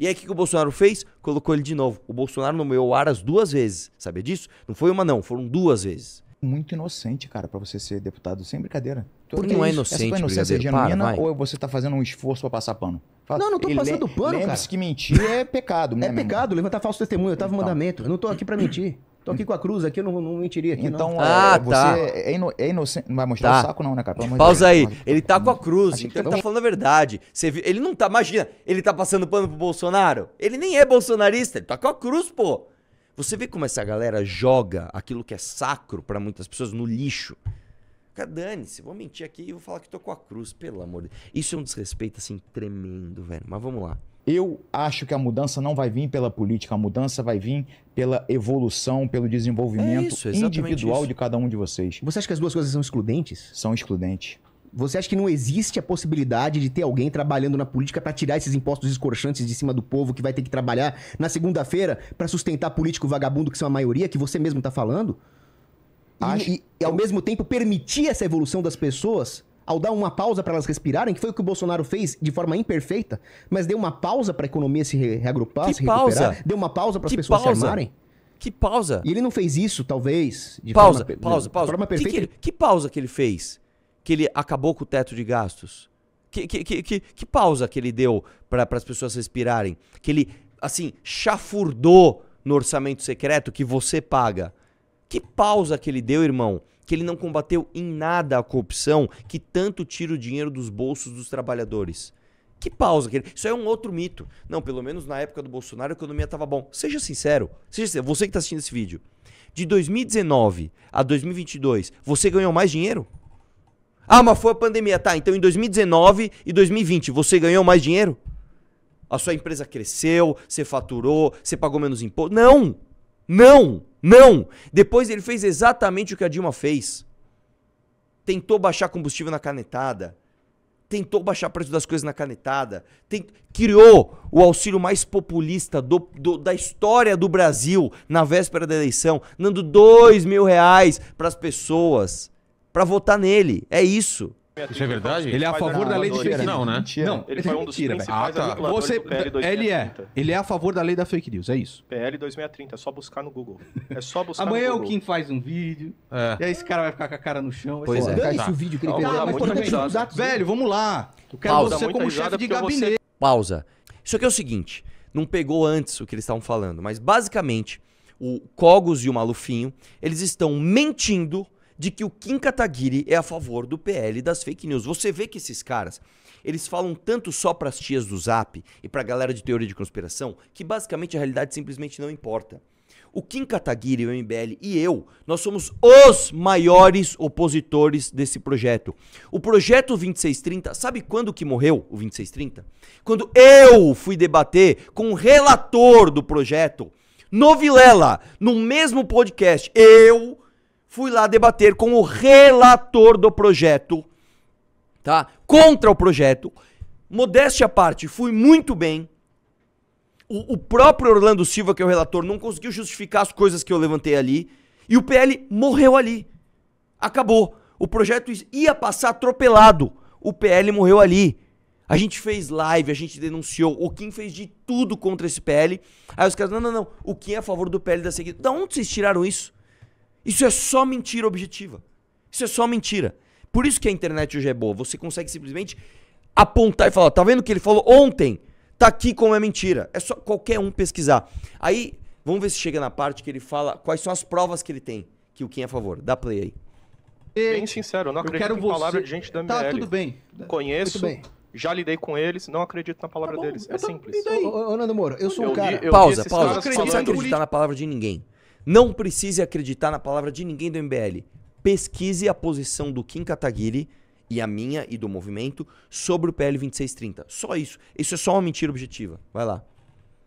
S1: E aí o que, que, o Bolsonaro fez? Colocou ele de novo. O Bolsonaro nomeou o Aras duas vezes. Sabia disso? Não foi uma não, foram duas vezes. Muito inocente, cara, para você ser deputado, sem brincadeira. Porque não é, inocente, Essa tua inocência é genuína para, ou você tá fazendo um esforço para passar pano? Fala, não, não tô passando pano, cara. Lembre-se que
S3: mentir é pecado, né? É pecado, levantar falso testemunho, oitavo então. mandamento. Eu não tô aqui para mentir. Tô aqui com a cruz aqui, eu não, não mentiria aqui, então, não. Ah, é, é tá. você tá. é, ino é inocente. Não vai mostrar tá. o saco, não, né, cara? Pausa aí.
S1: Ele tá com a cruz, então tá ele tá falando a verdade. Você viu? Ele não tá. Imagina, ele tá passando pano pro Bolsonaro. Ele nem é bolsonarista, ele tá com a cruz, pô. Você vê como essa galera joga aquilo que é sacro para muitas pessoas no lixo. Cara, dane-se, vou mentir aqui e vou falar que tô com a cruz, pelo amor de Deus. Isso é um desrespeito, assim, tremendo, velho. Mas vamos lá. Eu
S3: acho que a mudança não vai vir pela política, a mudança vai vir pela evolução, pelo desenvolvimento é isso, individual isso. de cada um de vocês. Você acha que as duas coisas são excludentes? São excludentes. Você acha que não existe a possibilidade de ter alguém trabalhando na política para tirar esses impostos escorchantes de cima do povo que vai ter que trabalhar na segunda-feira para sustentar político vagabundo que são a maioria que você mesmo está falando? Acho... E, e, ao mesmo tempo permitir essa evolução das pessoas? ao dar uma pausa para elas respirarem, que foi o que o Bolsonaro fez de forma imperfeita, mas deu uma pausa para a economia se reagrupar, que se pausa? recuperar, deu uma pausa para as pessoas pausa? se armarem. Que pausa? E ele não fez isso, talvez, de pausa, forma, pausa, pausa. Forma perfeita. Que, que,
S1: ele, que, pausa que ele fez? Que ele acabou com o teto de gastos? Que, que, que, que, que pausa que ele deu para as pessoas respirarem? Que ele, assim, chafurdou no orçamento secreto que você paga? Que pausa que ele deu, irmão? que ele não combateu em nada a corrupção que tanto tira o dinheiro dos bolsos dos trabalhadores. Que pausa, querido. Isso é um outro mito. Não, pelo menos na época do Bolsonaro a economia estava bom. Seja sincero. Seja sincero. Você que está assistindo esse vídeo. De 2019 a 2022, você ganhou mais dinheiro? Ah, mas foi a pandemia. Tá, então em 2019 e 2020, você ganhou mais dinheiro? A sua empresa cresceu, você faturou, você pagou menos imposto? Não! Não! Não! Depois ele fez exatamente o que a Dilma fez. Tentou baixar combustível na canetada. Tentou baixar o preço das coisas na canetada. Tent... Criou o auxílio mais populista do, do, da história do Brasil na véspera da eleição, dando dois mil reais para as pessoas para votar nele. É isso.
S2: Isso é verdade? Ele é a favor da lei de fake news. Não, né? Não, ele foi um dos principais ah, tá. Você, Ele é. Ele é a favor da lei da fake news, é isso. PL 2630, é só buscar no Google. É só buscar [LAUGHS] Amanhã no é Google. Amanhã o Kim faz um vídeo, é. e aí esse cara vai ficar com a cara no chão. Pois é. Dane tá. o vídeo que ele fez. Ah, dados, velho, vamos lá. Eu quero Pausa. você como chefe de gabinete.
S1: Pausa. Isso aqui é o seguinte, não pegou antes o que eles estavam falando, mas basicamente o Cogos e o Malufinho, eles estão mentindo de que o Kim Kataguiri é a favor do PL das fake news. Você vê que esses caras, eles falam tanto só para as tias do Zap e para a galera de teoria de conspiração, que basicamente a realidade simplesmente não importa. O Kim Kataguiri, o MBL e eu, nós somos os maiores opositores desse projeto. O projeto 2630, sabe quando que morreu o 2630? Quando eu fui debater com o relator do projeto, no Vilela, no mesmo podcast. Eu fui lá debater com o relator do projeto, tá? Contra o projeto. Modéstia à parte, fui muito bem. O, o próprio Orlando Silva, que é o relator, não conseguiu justificar as coisas que eu levantei ali. E o PL morreu ali. Acabou. O projeto ia passar atropelado. O PL morreu ali. A gente fez live, a gente denunciou. O Kim fez de tudo contra esse PL. Aí os caras, não, não, não. O Kim é a favor do PL da seguinte. Da onde vocês tiraram isso? Isso é só mentira objetiva. Isso é só mentira. Por isso que a internet hoje é boa. Você consegue simplesmente apontar e falar: tá vendo o que ele falou ontem? Tá aqui como é mentira. É só qualquer um pesquisar. Aí, vamos ver se chega na parte que ele fala quais são as provas que ele tem. Que o Kim é a favor. Dá play aí. Bem sincero, eu não eu acredito quero em você... palavra de gente da ML. Tá, tudo bem. Conheço, tudo bem. já lidei com eles, não acredito na palavra tá bom, deles. É então, simples.
S2: Ô,
S3: Nando Moura, eu sou eu um cara...
S1: Li, pausa, assim, pausa. Você não acredita na palavra de ninguém. Não precise acreditar na palavra de ninguém do MBL. Pesquise a posição do Kim Kataguiri e a minha e do movimento sobre o PL 2630. Só isso. Isso é só uma mentira objetiva. Vai lá.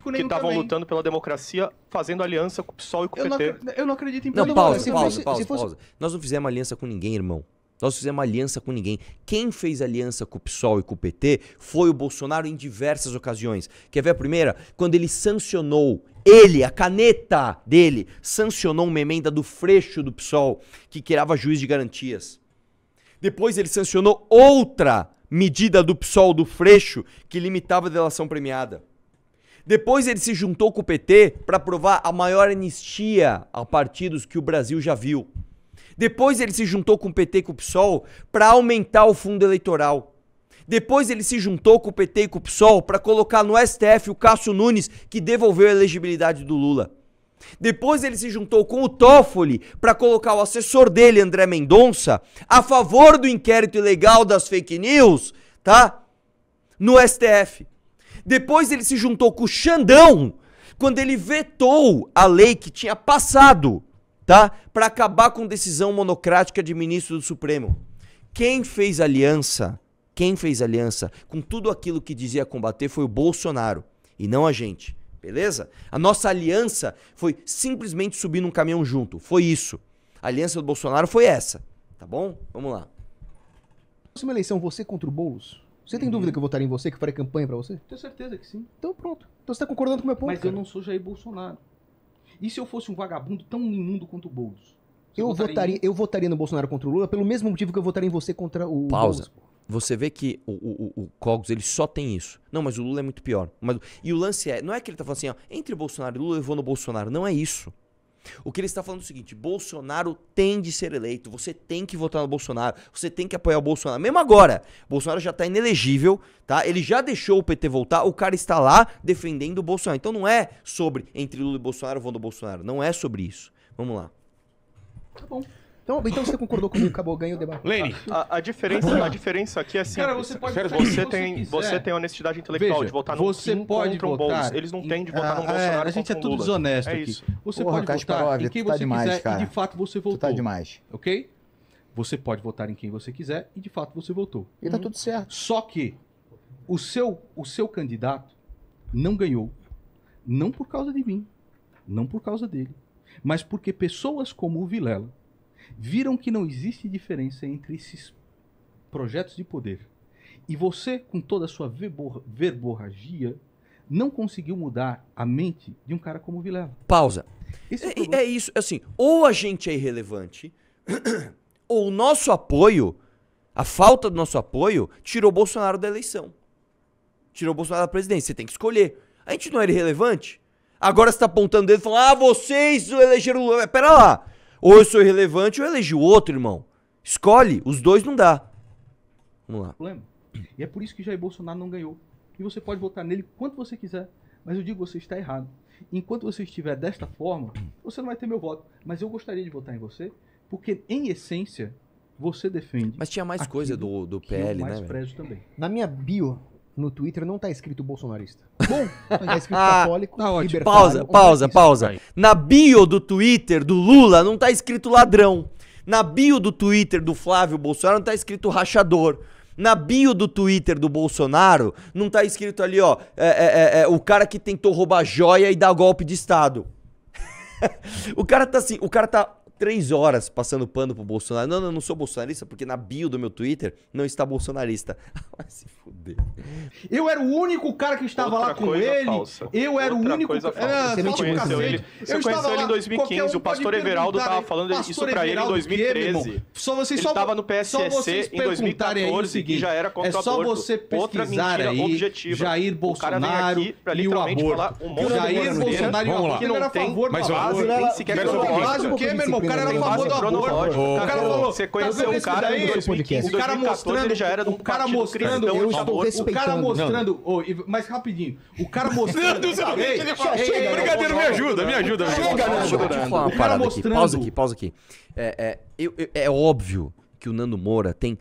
S1: Que estavam lutando pela democracia, fazendo aliança com o PSOL e com o PT.
S2: eu não acredito em Não, pausa, pausa, pausa, pausa.
S1: Nós não fizemos aliança com ninguém, irmão. Nós fizemos aliança com ninguém. Quem fez aliança com o PSOL e com o PT foi o Bolsonaro em diversas ocasiões. Quer ver a primeira? Quando ele sancionou, ele, a caneta dele, sancionou uma emenda do freixo do PSOL que criava juiz de garantias. Depois ele sancionou outra medida do PSOL do freixo que limitava a delação premiada. Depois ele se juntou com o PT para aprovar a maior anistia a partidos que o Brasil já viu. Depois ele se juntou com o PT e com o PSOL para aumentar o fundo eleitoral. Depois ele se juntou com o PT e com o PSOL para colocar no STF o Cássio Nunes, que devolveu a elegibilidade do Lula. Depois ele se juntou com o Toffoli para colocar o assessor dele, André Mendonça, a favor do inquérito ilegal das fake news, tá? No STF. Depois ele se juntou com o Xandão quando ele vetou a lei que tinha passado tá? Para acabar com decisão monocrática de ministro do Supremo. Quem fez aliança, quem fez aliança com tudo aquilo que dizia combater foi o Bolsonaro e não a gente. Beleza? A nossa aliança foi simplesmente subir num caminhão junto. Foi isso. A aliança do Bolsonaro foi essa. Tá bom? Vamos lá. Próxima
S3: eleição, você contra o Boulos? Você tem uhum. dúvida que eu votaria em você, que eu farei campanha para você?
S1: Tenho certeza que sim.
S2: Então pronto. Então você tá concordando com o meu ponto. Mas cara. eu não sou Jair Bolsonaro. E se eu fosse um vagabundo tão imundo quanto o
S1: Boulos?
S3: eu votaria, votaria, eu votaria no Bolsonaro contra o Lula pelo mesmo motivo que eu votaria em você contra o Pausa.
S1: Boulos. Você vê que o, o, o Cogos, ele só tem isso. Não, mas o Lula é muito pior. Mas, e o lance é, não é que ele tá falando assim, ó, entre Bolsonaro e Lula eu vou no Bolsonaro. Não é isso. O que ele está falando é o seguinte: Bolsonaro tem de ser eleito, você tem que votar no Bolsonaro, você tem que apoiar o Bolsonaro. Mesmo agora, Bolsonaro já está inelegível, tá? Ele já deixou o PT voltar, o cara está lá defendendo o Bolsonaro. Então não é sobre entre Lula e Bolsonaro, vão do Bolsonaro. Não é sobre isso. Vamos lá.
S3: Tá bom. Então, então você concordou comigo, acabou, ganhou o debate.
S1: Lene. A, a, diferença,
S3: a
S2: diferença aqui é assim. Cara, você pode você, você tem, você tem honestidade intelectual Veja, de votar no você pode votar um Bolsonaro. Eles não têm de votar ah, no é, Bolsonaro. É, a gente é tudo desonesto é Você Porra, pode Kasparov, votar em quem tá você demais, quiser cara. e de fato você votou. Tu tá demais. Ok? Você pode votar em quem você quiser e de fato você votou. E tá hum. tudo certo. Só que o seu, o seu candidato não ganhou. Não por causa de mim. Não por causa dele. Mas porque pessoas como o Vilela viram que não existe diferença entre esses projetos de poder. E você, com toda a sua verborragia, não conseguiu mudar a mente de um cara como o Vilela.
S1: Pausa. É, é, é, é, isso, assim, ou a gente é irrelevante, [CLEARS THROAT] ou o nosso apoio, a falta do nosso apoio, tirou Bolsonaro da eleição. Tirou Bolsonaro da presidência, você tem que escolher. A gente não era irrelevante? Agora você tá apontando ele e falando, ah, vocês elegeram o Lula. Pera lá, ou eu sou irrelevante ou eu elejo o outro, irmão. Escolhe, os dois não dá. Vamos lá.
S2: Problema. E é por isso que Jair Bolsonaro não ganhou. E você pode votar nele quanto você quiser, mas eu digo, você está errado. Enquanto você estiver desta forma, você não vai ter meu voto. Mas eu gostaria de votar em você, porque em essência, você
S1: defende. Mas tinha mais coisa do, do PL, que eu mais né?
S3: Prezo também. Na minha bio, no Twitter não tá escrito bolsonarista. Bom,
S1: tá escrito [LAUGHS] ah, católico, tá Pausa, pausa, pausa. Na bio do Twitter do Lula não tá escrito ladrão. Na bio do Twitter do Flávio Bolsonaro não tá escrito rachador. Na bio do Twitter do Bolsonaro não tá escrito ali, ó, é, é, é, é o cara que tentou roubar joia e dar golpe de Estado. [LAUGHS] o cara tá assim, o cara tá três horas passando pano pro Bolsonaro. Não, não, não sou bolsonarista, porque na bio do meu Twitter não está bolsonarista. [LAUGHS] Vai se fuder. Eu era o único cara que estava Outra lá com ele. Falsa. Eu era Outra o único. Coisa falsa. Era, ah, você conheceu ele. Você eu conheceu ele em 2015. Um o pastor Everaldo tava né? falando pastor isso pra ele em 2013. só vocês só estava no PSC em 2014 seguinte, e já era contra É só aborto. você pesquisar Outra mentira aí, objetiva.
S2: Jair Bolsonaro o e o aborto. Falar um monte Jair Bolsonaro e o aborto. Que não tem, mas favor, mas o Bolsonaro nem sequer é o que, meu irmão? o cara era a favor do aborto. O cara falou, você tá conheceu um cara em o cara tá mostrando, já era do um cara mostrando, eu estou respeitando. O cara mostrando, mas rapidinho, o cara mostrando. Brigadeiro, me ajuda, me ajuda. Chega, Nando. Deixa eu aqui, pausa
S1: aqui, pausa aqui. É, é, é óbvio que o Nando Moura tem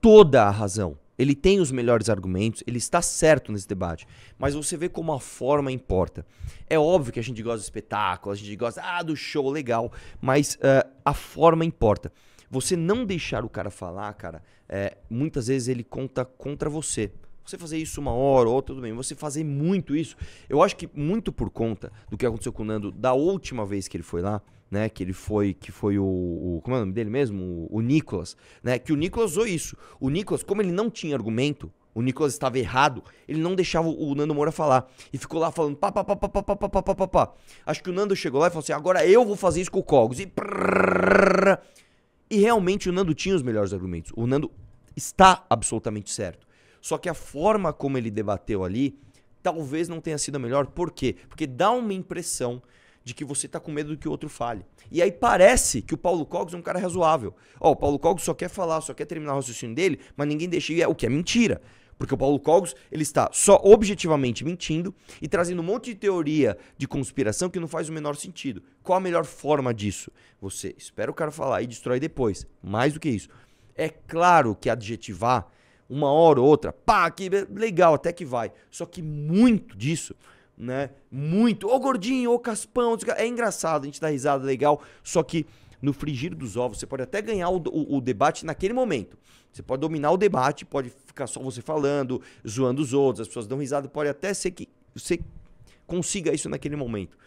S1: toda a razão. Ele tem os melhores argumentos, ele está certo nesse debate. Mas você vê como a forma importa. É óbvio que a gente gosta do espetáculo, a gente gosta ah, do show, legal. Mas uh, a forma importa. Você não deixar o cara falar, cara, é, muitas vezes ele conta contra você. Você fazer isso uma hora ou outra, tudo bem. Você fazer muito isso. Eu acho que muito por conta do que aconteceu com o Nando da última vez que ele foi lá, né? Que ele foi, que foi o, o como é o nome dele mesmo, o, o Nicolas, né? Que o Nicolas usou isso. O Nicolas, como ele não tinha argumento, o Nicolas estava errado, ele não deixava o Nando Moura falar. E ficou lá falando pá, pá, pá, pá, pá, pá, pá, pá, pá, pá. Acho que o Nando chegou lá e falou assim, agora eu vou fazer isso com o Cogos. E, prrr, e realmente o Nando tinha os melhores argumentos. O Nando está absolutamente certo. Só que a forma como ele debateu ali, talvez não tenha sido a melhor. Por quê? Porque dá uma impressão de que você está com medo do que o outro fale. E aí parece que o Paulo Cogos é um cara razoável. Ó, oh, o Paulo Cogos só quer falar, só quer terminar o raciocínio dele, mas ninguém deixa. E é o que é mentira. Porque o Paulo Cogos, ele está só objetivamente mentindo e trazendo um monte de teoria de conspiração que não faz o menor sentido. Qual a melhor forma disso? Você espera o cara falar e destrói depois. Mais do que isso. É claro que adjetivar uma hora ou outra, pá, que legal, até que vai. Só que muito disso né? Muito. Ô gordinho, ô caspão. É engraçado, a gente dá risada legal. Só que no frigir dos ovos, você pode até ganhar o, o, o debate naquele momento. Você pode dominar o debate, pode ficar só você falando, zoando os outros, as pessoas dão risada. Pode até ser que você consiga isso naquele momento.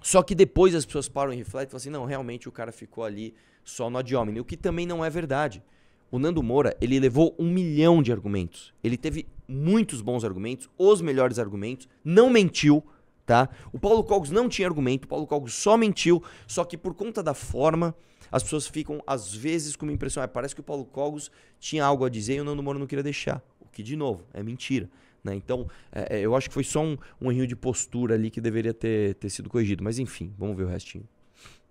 S1: Só que depois as pessoas param e refletem e falam assim: não, realmente o cara ficou ali só no ad hominem, o que também não é verdade. O Nando Moura, ele levou um milhão de argumentos. Ele teve muitos bons argumentos, os melhores argumentos, não mentiu, tá? O Paulo Cogos não tinha argumento, o Paulo Cogos só mentiu, só que por conta da forma, as pessoas ficam, às vezes, com uma impressão, ah, parece que o Paulo Cogos tinha algo a dizer e o Nando Moura não queria deixar. O que, de novo, é mentira. Né? Então, é, é eu acho que foi só um, um de postura ali que deveria ter, ter sido corrigido. Mas enfim, vamos ver o restinho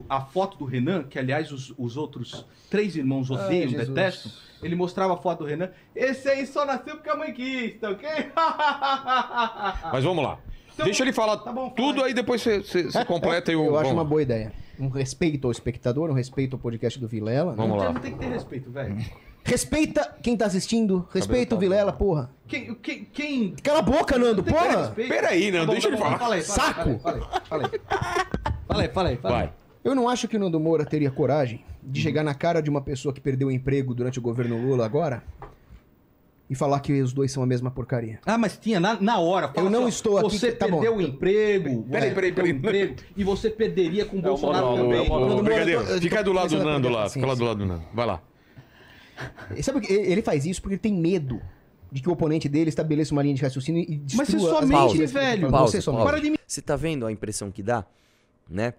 S2: a foto do Renan, que aliás os, os outros três irmãos odeiam, Ai, detestam, ele mostrava a foto do Renan. Esse aí só nasceu porque a mãe quis, tá ok? [LAUGHS] Mas vamos lá. Então, Deixa ele falar tá bom, tudo aí, depois você [LAUGHS] completa e o. Eu, eu acho uma
S3: boa ideia. Um respeito ao espectador, um respeito ao podcast do Vilela. Né? Vamos lá. Não tem
S2: que ter respeito, velho.
S3: Respeita quem tá assistindo. Respeita o Vilela, porra.
S2: Quem, quem, quem...
S3: Cala a boca, Nando, porra.
S2: Peraí, Nando, tá bom, deixa tá bom, ele falar. Fala aí, fala, Saco. Fala aí, fala aí. Fala aí, fala aí. Fala aí. Vai.
S3: Eu não acho que o Nando Moura teria coragem de chegar na cara de uma pessoa que perdeu o emprego durante o governo Lula agora e falar que os dois são a mesma porcaria. Ah, mas tinha na, na hora. eu não assim, estou aqui. Você tá perdeu bom. o emprego. Peraí,
S2: é, peraí, peraí. emprego, e você perderia com o é Bolsonaro também. Não, é fica do lado do Nando lá. Fica lá do lado do Nando. Vai lá.
S3: Sabe que ele faz isso porque ele tem medo de que o oponente dele estabeleça uma linha de raciocínio e destrua Mas você somente velho. Pausa, você só Para de
S1: Você tá vendo a impressão que dá, né?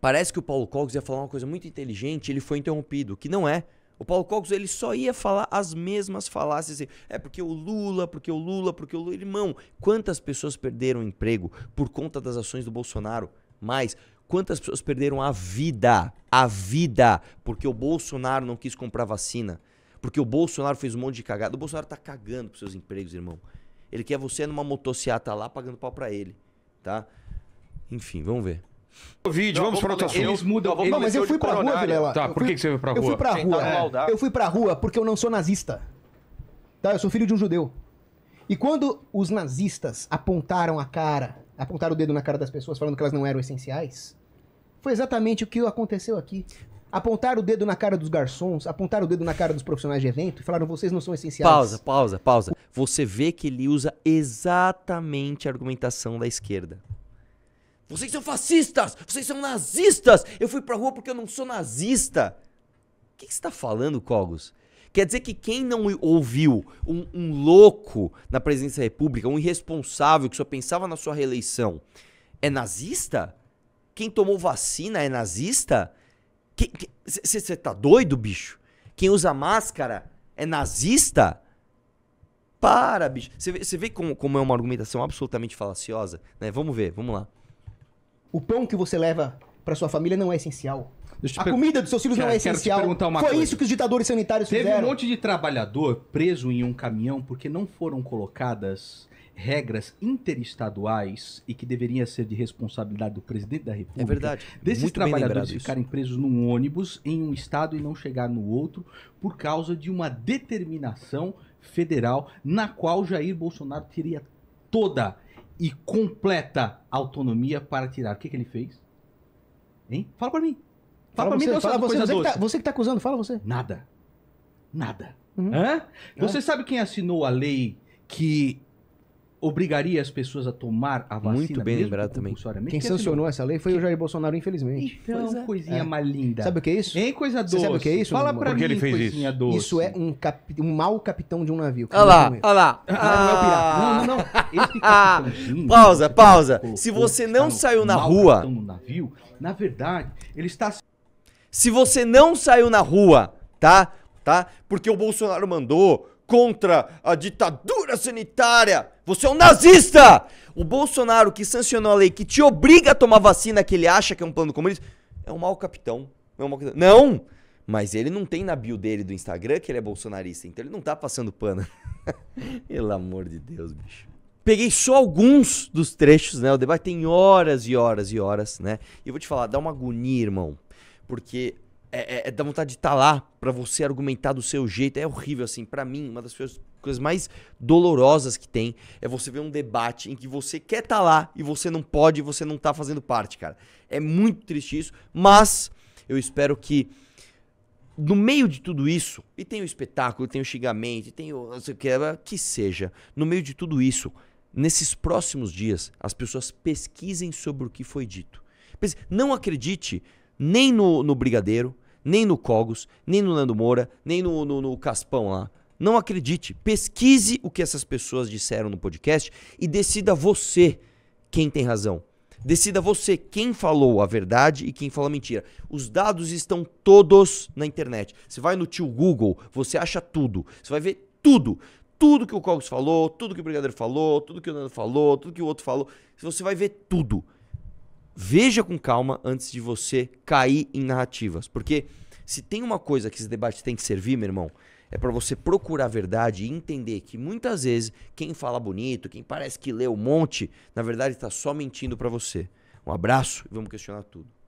S1: Parece que o Paulo Cogos ia falar uma coisa muito inteligente, ele foi interrompido, que não é. O Paulo Cogos ele só ia falar as mesmas falácias. É porque o Lula, porque o Lula, porque o Lula. Irmão, quantas pessoas perderam emprego por conta das ações do Bolsonaro? Mas quantas pessoas perderam a vida? A vida! Porque o Bolsonaro não quis comprar vacina. Porque o Bolsonaro fez um monte de cagada. O Bolsonaro tá cagando pros seus empregos, irmão. Ele quer você numa motocicleta lá pagando pau pra ele, tá? Enfim, vamos ver. Covid, vamos para outro assunto. Eles mudam, não, mas eu fui pra a rua, Vilela. Tá, por que, você veio você foi pra rua? Eu fui pra tá rua. Eu
S3: fui pra rua porque eu não sou nazista. Tá? Eu sou filho de um judeu. E quando os nazistas apontaram a cara, apontaram o dedo na cara das pessoas falando que elas não eram essenciais, foi exatamente o que aconteceu aqui. Apontaram o dedo na cara dos garçons, apontaram o dedo na cara dos profissionais de evento e falaram:
S1: vocês não são essenciais. Pausa, pausa, pausa. Você vê que ele usa exatamente a argumentação da esquerda. Vocês são fascistas! Vocês são nazistas! Eu fui pra rua porque eu não sou nazista! O que, você tá falando, Cogos? Quer dizer que quem não ouviu um, um, louco na presidência da República, um irresponsável que só pensava na sua reeleição, é nazista? Quem tomou vacina é nazista? Você tá doido, bicho? Quem usa máscara é nazista? Para, bicho. Você vê, vê como, como, é uma argumentação absolutamente falaciosa? Né? Vamos ver, vamos lá.
S3: O pão que você leva para sua família não é essencial.
S1: A per... comida dos seus filhos quero, não é essencial. Foi coisa. isso que os ditadores sanitários Teve fizeram. Teve um monte de trabalhador
S2: preso em um caminhão porque não foram colocadas regras interestaduais e que deveriam ser de responsabilidade do presidente da República. É verdade. Desses Muito trabalhadores ficarem presos num ônibus em um estado e não chegar no outro por causa de uma determinação federal na qual Jair Bolsonaro teria toda e completa autonomia para tirar. O que, que ele fez? Hein? Fala para mim.
S3: Fala, fala pra você, mim, fala você, você, que tá, você que tá acusando, fala você. Nada. Nada.
S2: Uhum. Hã? Você é. sabe quem assinou a lei que obrigaria as pessoas a tomar a vacina. Muito bem lembrado também. Quem sancionou
S3: essa lei foi que... o Jair Bolsonaro, infelizmente. Então,
S2: coisa é. é. coisinha é. mais linda. Sabe
S3: o que é isso? Hein, coisa doce. Você sabe o que é isso? Fala pra Porque mim, ele fez coisinha isso. doce. Isso é um, cap... um mau capitão de um navio. Olha lá, é olha lá. Ah. Não, não, não. Ah. Esse [LAUGHS] tá ah. pausa, pausa. Se você não saiu na rua... No
S1: navio, na verdade, ele está... Se você não saiu na rua, tá? Tá? Porque o Bolsonaro mandou contra a ditadura sanitária. Você é um nazista! O Bolsonaro que sancionou a lei que te obriga a tomar vacina que ele acha que é um plano comunista é um mau capitão. É um mau Não! Mas ele não tem na bio dele do Instagram que ele é bolsonarista, então ele não tá passando pano. [LAUGHS] Pelo amor de Deus, bicho. Peguei só alguns dos trechos, né? O debate tem horas e horas e horas, né? E eu vou te falar, dá uma agonia, irmão. Porque é, é, é, dá vontade de estar tá lá para você argumentar do seu jeito. É horrível, assim. para mim, uma das coisas mais dolorosas que tem é você ver um debate em que você quer estar tá lá e você não pode, e você não tá fazendo parte, cara. É muito triste isso, mas eu espero que no meio de tudo isso, e tem o espetáculo, tem o xingamento, tem o não sei o que, que seja, no meio de tudo isso, nesses próximos dias, as pessoas pesquisem sobre o que foi dito. Não acredite nem no, no brigadeiro, nem no Cogos, nem no Nando Moura, nem no, no, no Caspão lá. Não acredite. Pesquise o que essas pessoas disseram no podcast e decida você quem tem razão. Decida você quem falou a verdade e quem falou a mentira. Os dados estão todos na internet. Você vai no tio Google, você acha tudo. Você vai ver tudo. Tudo que o Cogos falou, tudo que o Brigadeiro falou, tudo que o Nando falou, tudo que o outro falou. Você vai ver tudo veja com calma antes de você cair em narrativas. Porque se tem uma coisa que esse debate tem que servir, meu irmão, é para você procurar a verdade e entender que muitas vezes quem fala bonito, quem parece que lê um monte, na verdade está só mentindo para você. Um abraço e vamos questionar tudo.